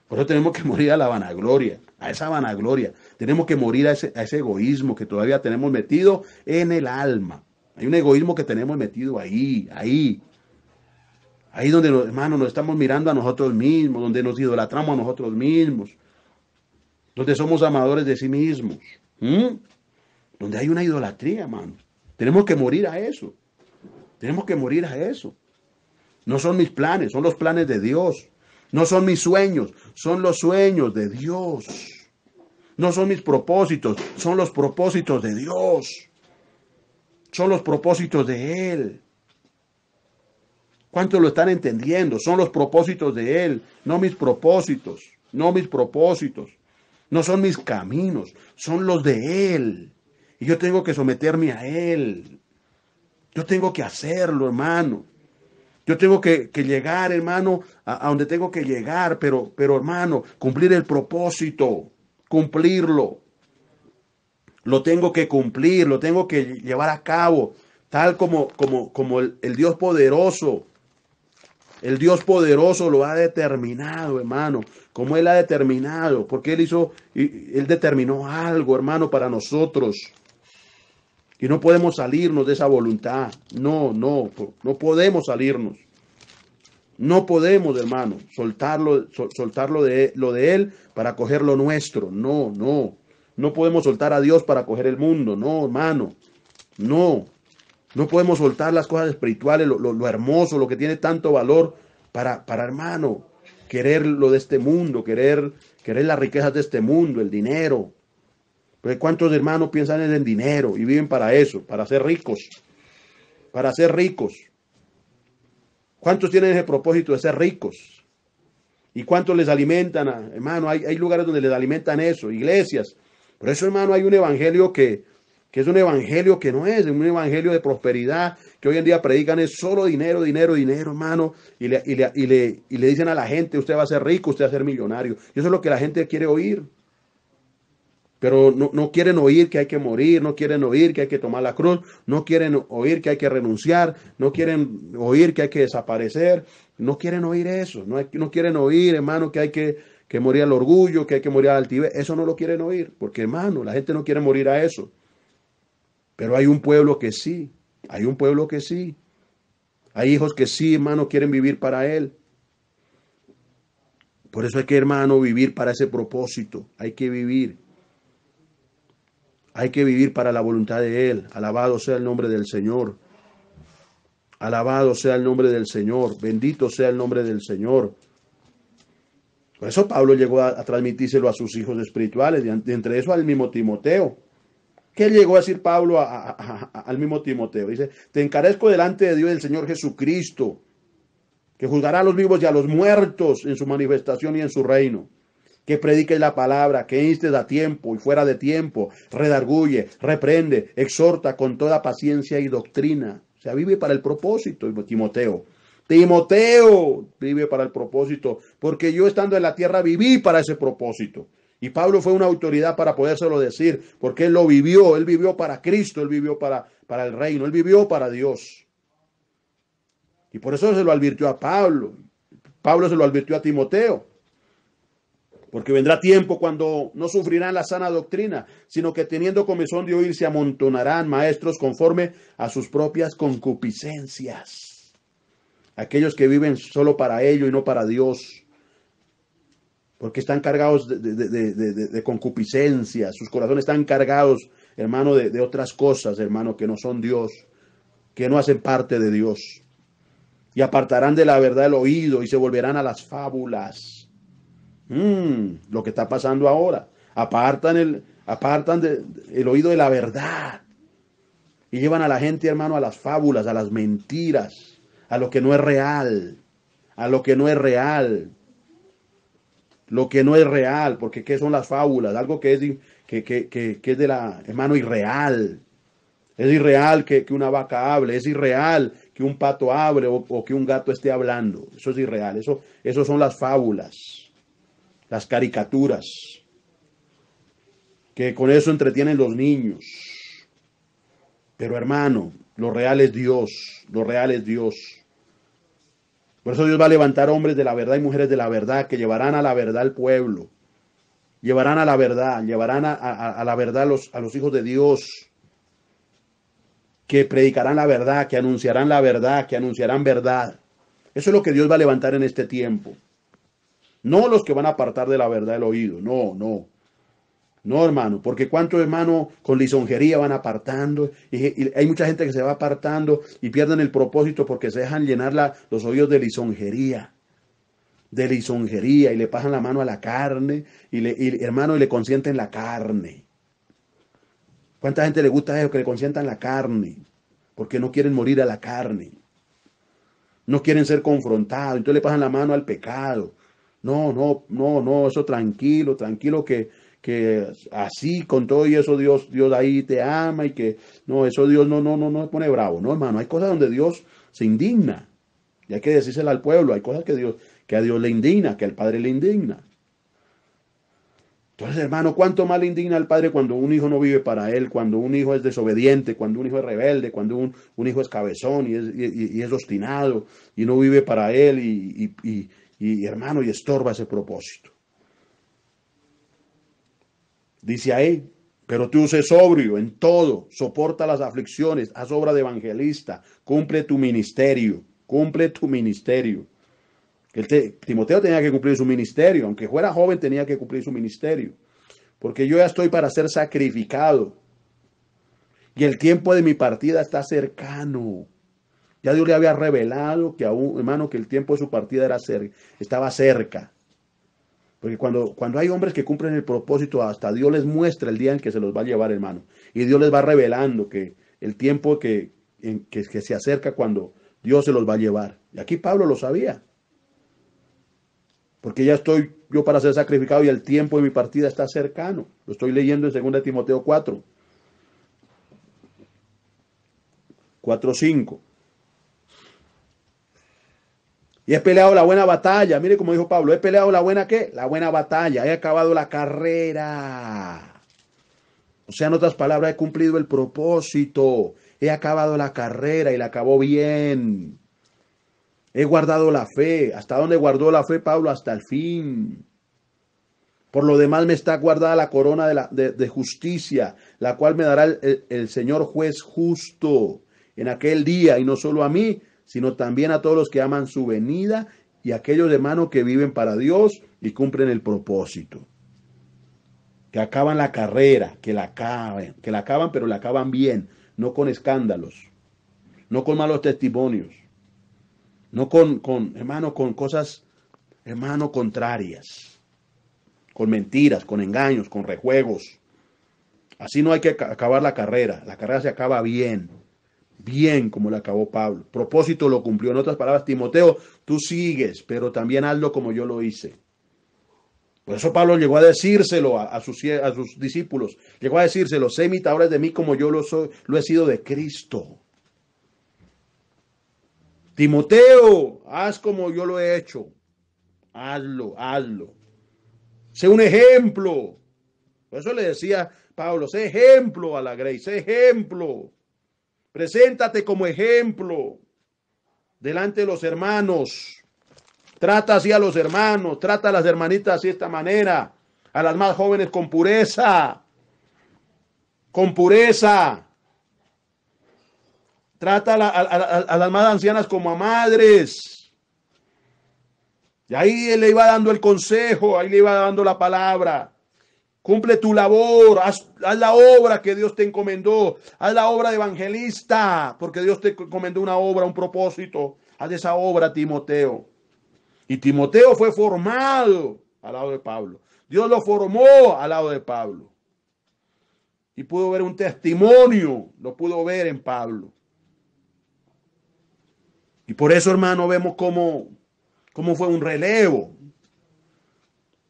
S1: Por eso tenemos que morir a la vanagloria, a esa vanagloria. Tenemos que morir a ese, a ese egoísmo que todavía tenemos metido en el alma. Hay un egoísmo que tenemos metido ahí, ahí, Ahí donde, hermano, nos estamos mirando a nosotros mismos, donde nos idolatramos a nosotros mismos, donde somos amadores de sí mismos, donde hay una idolatría, hermano. Tenemos que morir a eso. Tenemos que morir a eso. No son mis planes, son los planes de Dios. No son mis sueños, son los sueños de Dios. No son mis propósitos, son los propósitos de Dios. Son los propósitos de Él. ¿Cuántos lo están entendiendo? Son los propósitos de Él, no mis propósitos, no mis propósitos. No son mis caminos, son los de Él. Y yo tengo que someterme a Él. Yo tengo que hacerlo, hermano. Yo tengo que, llegar, hermano, a, donde tengo que llegar, pero, pero, hermano, cumplir el propósito, cumplirlo. Lo tengo que cumplir, lo tengo que llevar a cabo, tal como, como, como el, el Dios poderoso el Dios poderoso lo ha determinado, hermano. Como Él ha determinado, porque Él hizo, Él determinó algo, hermano, para nosotros. Y no podemos salirnos de esa voluntad. No, no, no podemos salirnos. No podemos, hermano, soltarlo, soltarlo de lo de Él para coger lo nuestro. No, no. No podemos soltar a Dios para coger el mundo. No, hermano. No. No podemos soltar las cosas espirituales, lo, lo hermoso, lo que tiene tanto valor para, para hermano, querer lo de este mundo, querer, querer las riquezas de este mundo, el dinero. ¿cuántos hermanos piensan en el dinero y viven para eso, para ser ricos? Para ser ricos. ¿Cuántos tienen ese propósito de ser ricos? ¿Y cuántos les alimentan? hermano, hay, hay lugares donde les alimentan eso, iglesias. Por eso, hermano, hay un evangelio que, que es un evangelio que no es, un evangelio de prosperidad, que hoy en día predican es solo dinero, dinero, dinero, hermano, y le, le, dicen a la gente, usted va a ser rico, usted va a ser millonario. eso es lo que la gente quiere oír. Pero no, no, quieren oír que hay que morir, no quieren oír que hay que tomar la cruz, no quieren oír que hay que renunciar, no quieren oír que hay que desaparecer, no quieren oír eso, no, no quieren oír, hermano, que hay que, que morir al orgullo, que hay que morir al altivez, eso no lo quieren oír, porque hermano, la gente no quiere morir a eso. Pero hay un pueblo que sí, hay un pueblo que sí. Hay hijos que sí, hermano, quieren vivir para Él. Por eso hay que, hermano, vivir para ese propósito. Hay que vivir. Hay que vivir para la voluntad de Él. Alabado sea el nombre del Señor. Alabado sea el nombre del Señor. Bendito sea el nombre del Señor. Por eso Pablo llegó a, transmitírselo a sus hijos espirituales, y entre eso al mismo Timoteo. ¿Qué llegó a decir Pablo al mismo Timoteo? Dice, te encarezco delante de Dios el Señor Jesucristo, que juzgará a los vivos y a los muertos en su manifestación y en su reino. Que predique la palabra, que instes a tiempo y fuera de tiempo, redarguye, reprende, exhorta con toda paciencia y doctrina. O sea, vive para el propósito, Timoteo. Timoteo vive para el propósito, porque yo estando en la tierra viví para ese propósito. Y Pablo fue una autoridad para podérselo decir, porque él lo vivió, él vivió para Cristo, él vivió para, para el reino, él vivió para Dios. Y por eso se lo advirtió a Pablo. Pablo se lo advirtió a Timoteo. Porque vendrá tiempo cuando no sufrirán la sana doctrina, sino que teniendo comisión de oír se amontonarán maestros conforme a sus propias concupiscencias. Aquellos que viven solo para ello y no para Dios porque están cargados de, concupiscencia, sus corazones están cargados, hermano, de, otras cosas, hermano, que no son Dios, que no hacen parte de Dios. Y apartarán de la verdad el oído y se volverán a las fábulas. Mm, lo que está pasando ahora. Apartan, el, apartan el oído de la verdad. Y llevan a la gente, hermano, a las fábulas, a las mentiras, a lo que no es real, a lo que no es real lo que no es real, porque ¿qué son las fábulas? Algo que es, que, es de la, hermano, irreal. Es irreal que, una vaca hable, es irreal que un pato hable o, que un gato esté hablando. Eso es irreal, eso, eso son las fábulas, las caricaturas, que con eso entretienen los niños. Pero hermano, lo real es Dios, lo real es Dios. Por eso Dios va a levantar hombres de la verdad y mujeres de la verdad que llevarán a la verdad al pueblo. Llevarán a la verdad, llevarán a, la verdad los, a los hijos de Dios. Que predicarán la verdad, que anunciarán la verdad, que anunciarán verdad. Eso es lo que Dios va a levantar en este tiempo. No los que van a apartar de la verdad el oído, no, no. No, hermano, porque cuántos hermanos con lisonjería van apartando, y, hay mucha gente que se va apartando y pierden el propósito porque se dejan llenar los oídos de lisonjería, de lisonjería, y le pasan la mano a la carne, y, le, y hermano, y le consienten la carne. ¿Cuánta gente le gusta eso, que le consientan la carne? Porque no quieren morir a la carne. No quieren ser confrontados, entonces le pasan la mano al pecado. No, no, no, no, eso tranquilo, tranquilo que que así con todo y eso Dios, Dios ahí te ama y que no, eso Dios no, no, no, no se pone bravo, no hermano, hay cosas donde Dios se indigna y hay que decírselo al pueblo, hay cosas que Dios, que a Dios le indigna, que al Padre le indigna. Entonces, hermano, ¿cuánto más le indigna al padre cuando un hijo no vive para él, cuando un hijo es desobediente, cuando un hijo es rebelde, cuando un, un hijo es cabezón y es, y, y es, obstinado y no vive para él y, y, hermano, y estorba ese propósito? Dice ahí, pero tú sé sobrio en todo, soporta las aflicciones, haz obra de evangelista, cumple tu ministerio, cumple tu ministerio. Timoteo tenía que cumplir su ministerio, aunque fuera joven tenía que cumplir su ministerio, porque yo ya estoy para ser sacrificado. Y el tiempo de mi partida está cercano. Ya Dios le había revelado que un hermano, que el tiempo de su partida era estaba cerca. Porque cuando, cuando hay hombres que cumplen el propósito, hasta Dios les muestra el día en que se los va a llevar, hermano. Y Dios les va revelando que el tiempo que, en, que, se acerca cuando Dios se los va a llevar. Y aquí Pablo lo sabía. Porque ya estoy yo para ser sacrificado y el tiempo de mi partida está cercano. Lo estoy leyendo en 2 Timoteo 4. 4.5. Y he peleado la buena batalla. Mire como dijo Pablo, he peleado la buena qué? La buena batalla. He acabado la carrera. O sea, en otras palabras, he cumplido el propósito. He acabado la carrera y la acabó bien. He guardado la fe. ¿Hasta dónde guardó la fe Pablo? Hasta el fin. Por lo demás me está guardada la corona de, justicia, la cual me dará el Señor juez justo en aquel día, y no solo a mí, sino también a todos los que aman su venida y aquellos hermanos que viven para Dios y cumplen el propósito. Que acaban la carrera, que la acaben, que la acaban, pero la acaban bien, no con escándalos, no con malos testimonios, no con, con hermano, con cosas, hermano, contrarias, con mentiras, con engaños, con rejuegos. Así no hay que acabar la carrera, la carrera se acaba bien, bien como le acabó Pablo. Propósito lo cumplió. En otras palabras, Timoteo, tú sigues, pero también hazlo como yo lo hice. Por eso Pablo llegó a decírselo a, sus, discípulos. Llegó a decírselo, sé imitadores de mí como yo lo, soy, lo he sido de Cristo. Timoteo, haz como yo lo he hecho. Hazlo, hazlo. Sé un ejemplo. Por eso le decía Pablo, sé ejemplo a la Grey, sé ejemplo. Preséntate como ejemplo delante de los hermanos. Trata así a los hermanos, trata a las hermanitas así de esta manera, a las más jóvenes con pureza, con pureza. Trata a, a las más ancianas como a madres. Y ahí él le iba dando el consejo, ahí le iba dando la palabra. Cumple tu labor, haz, la obra que Dios te encomendó, haz la obra de evangelista, porque Dios te encomendó una obra, un propósito. Haz esa obra, Timoteo. Y Timoteo fue formado al lado de Pablo. Dios lo formó al lado de Pablo. Y pudo ver un testimonio, lo pudo ver en Pablo. Y por eso, hermano, vemos cómo, cómo fue un relevo.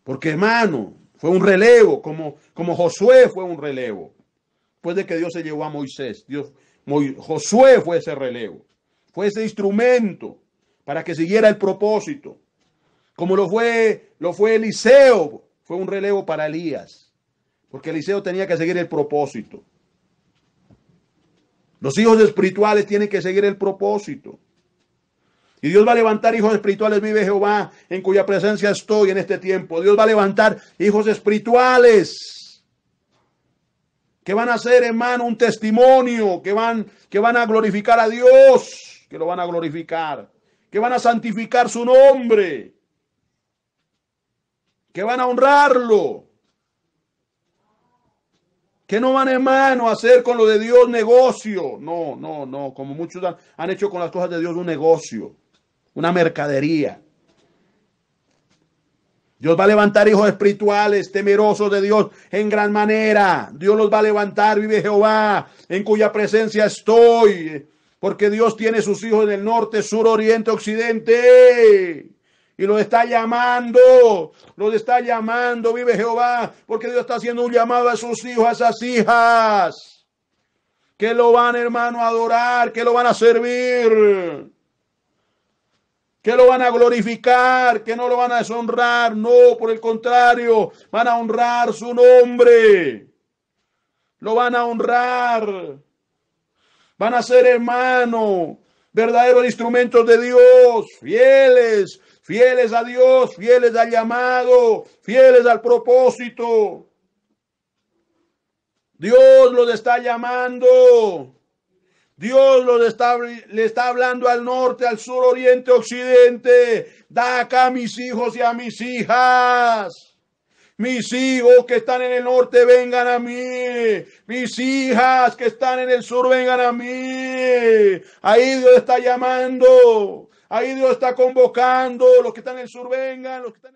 S1: Porque, hermano, fue un relevo, como, como Josué fue un relevo. Después de que Dios se llevó a Moisés, Dios, Josué fue ese relevo, fue ese instrumento para que siguiera el propósito. Como lo fue, lo fue Eliseo, fue un relevo para Elías, porque Eliseo tenía que seguir el propósito. Los hijos espirituales tienen que seguir el propósito. Y Dios va a levantar hijos espirituales, vive Jehová, en cuya presencia estoy en este tiempo. Dios va a levantar hijos espirituales que van a hacer, hermano, un testimonio, que van, que van a glorificar a Dios, que lo van a glorificar, que van a santificar su nombre, que van a honrarlo, que no van, hermano, a hacer con lo de Dios negocio. No, no, no, como muchos han hecho con las cosas de Dios un negocio una mercadería. Dios va a levantar hijos espirituales, temerosos de Dios en gran manera. Dios los va a levantar, vive Jehová, en cuya presencia estoy. Porque Dios tiene sus hijos en el norte, sur, oriente, occidente. Y los está llamando, los está llamando, vive Jehová, porque Dios está haciendo un llamado a sus hijos, a esas hijas, que lo van, hermano, a adorar, que lo van a servir que lo van a glorificar, que no lo van a deshonrar, no, por el contrario, van a honrar su nombre, lo van a honrar, van a ser hermanos, verdaderos instrumentos de Dios, fieles, fieles a Dios, fieles al llamado, fieles al propósito. Dios los está llamando. Dios está, le está hablando al norte, al sur, oriente, occidente. Da acá a mis hijos y a mis hijas. Mis hijos que están en el norte, vengan a mí. Mis hijas que están en el sur, vengan a mí. Ahí Dios está llamando. Ahí Dios está convocando. Los que están en el sur, vengan. Los que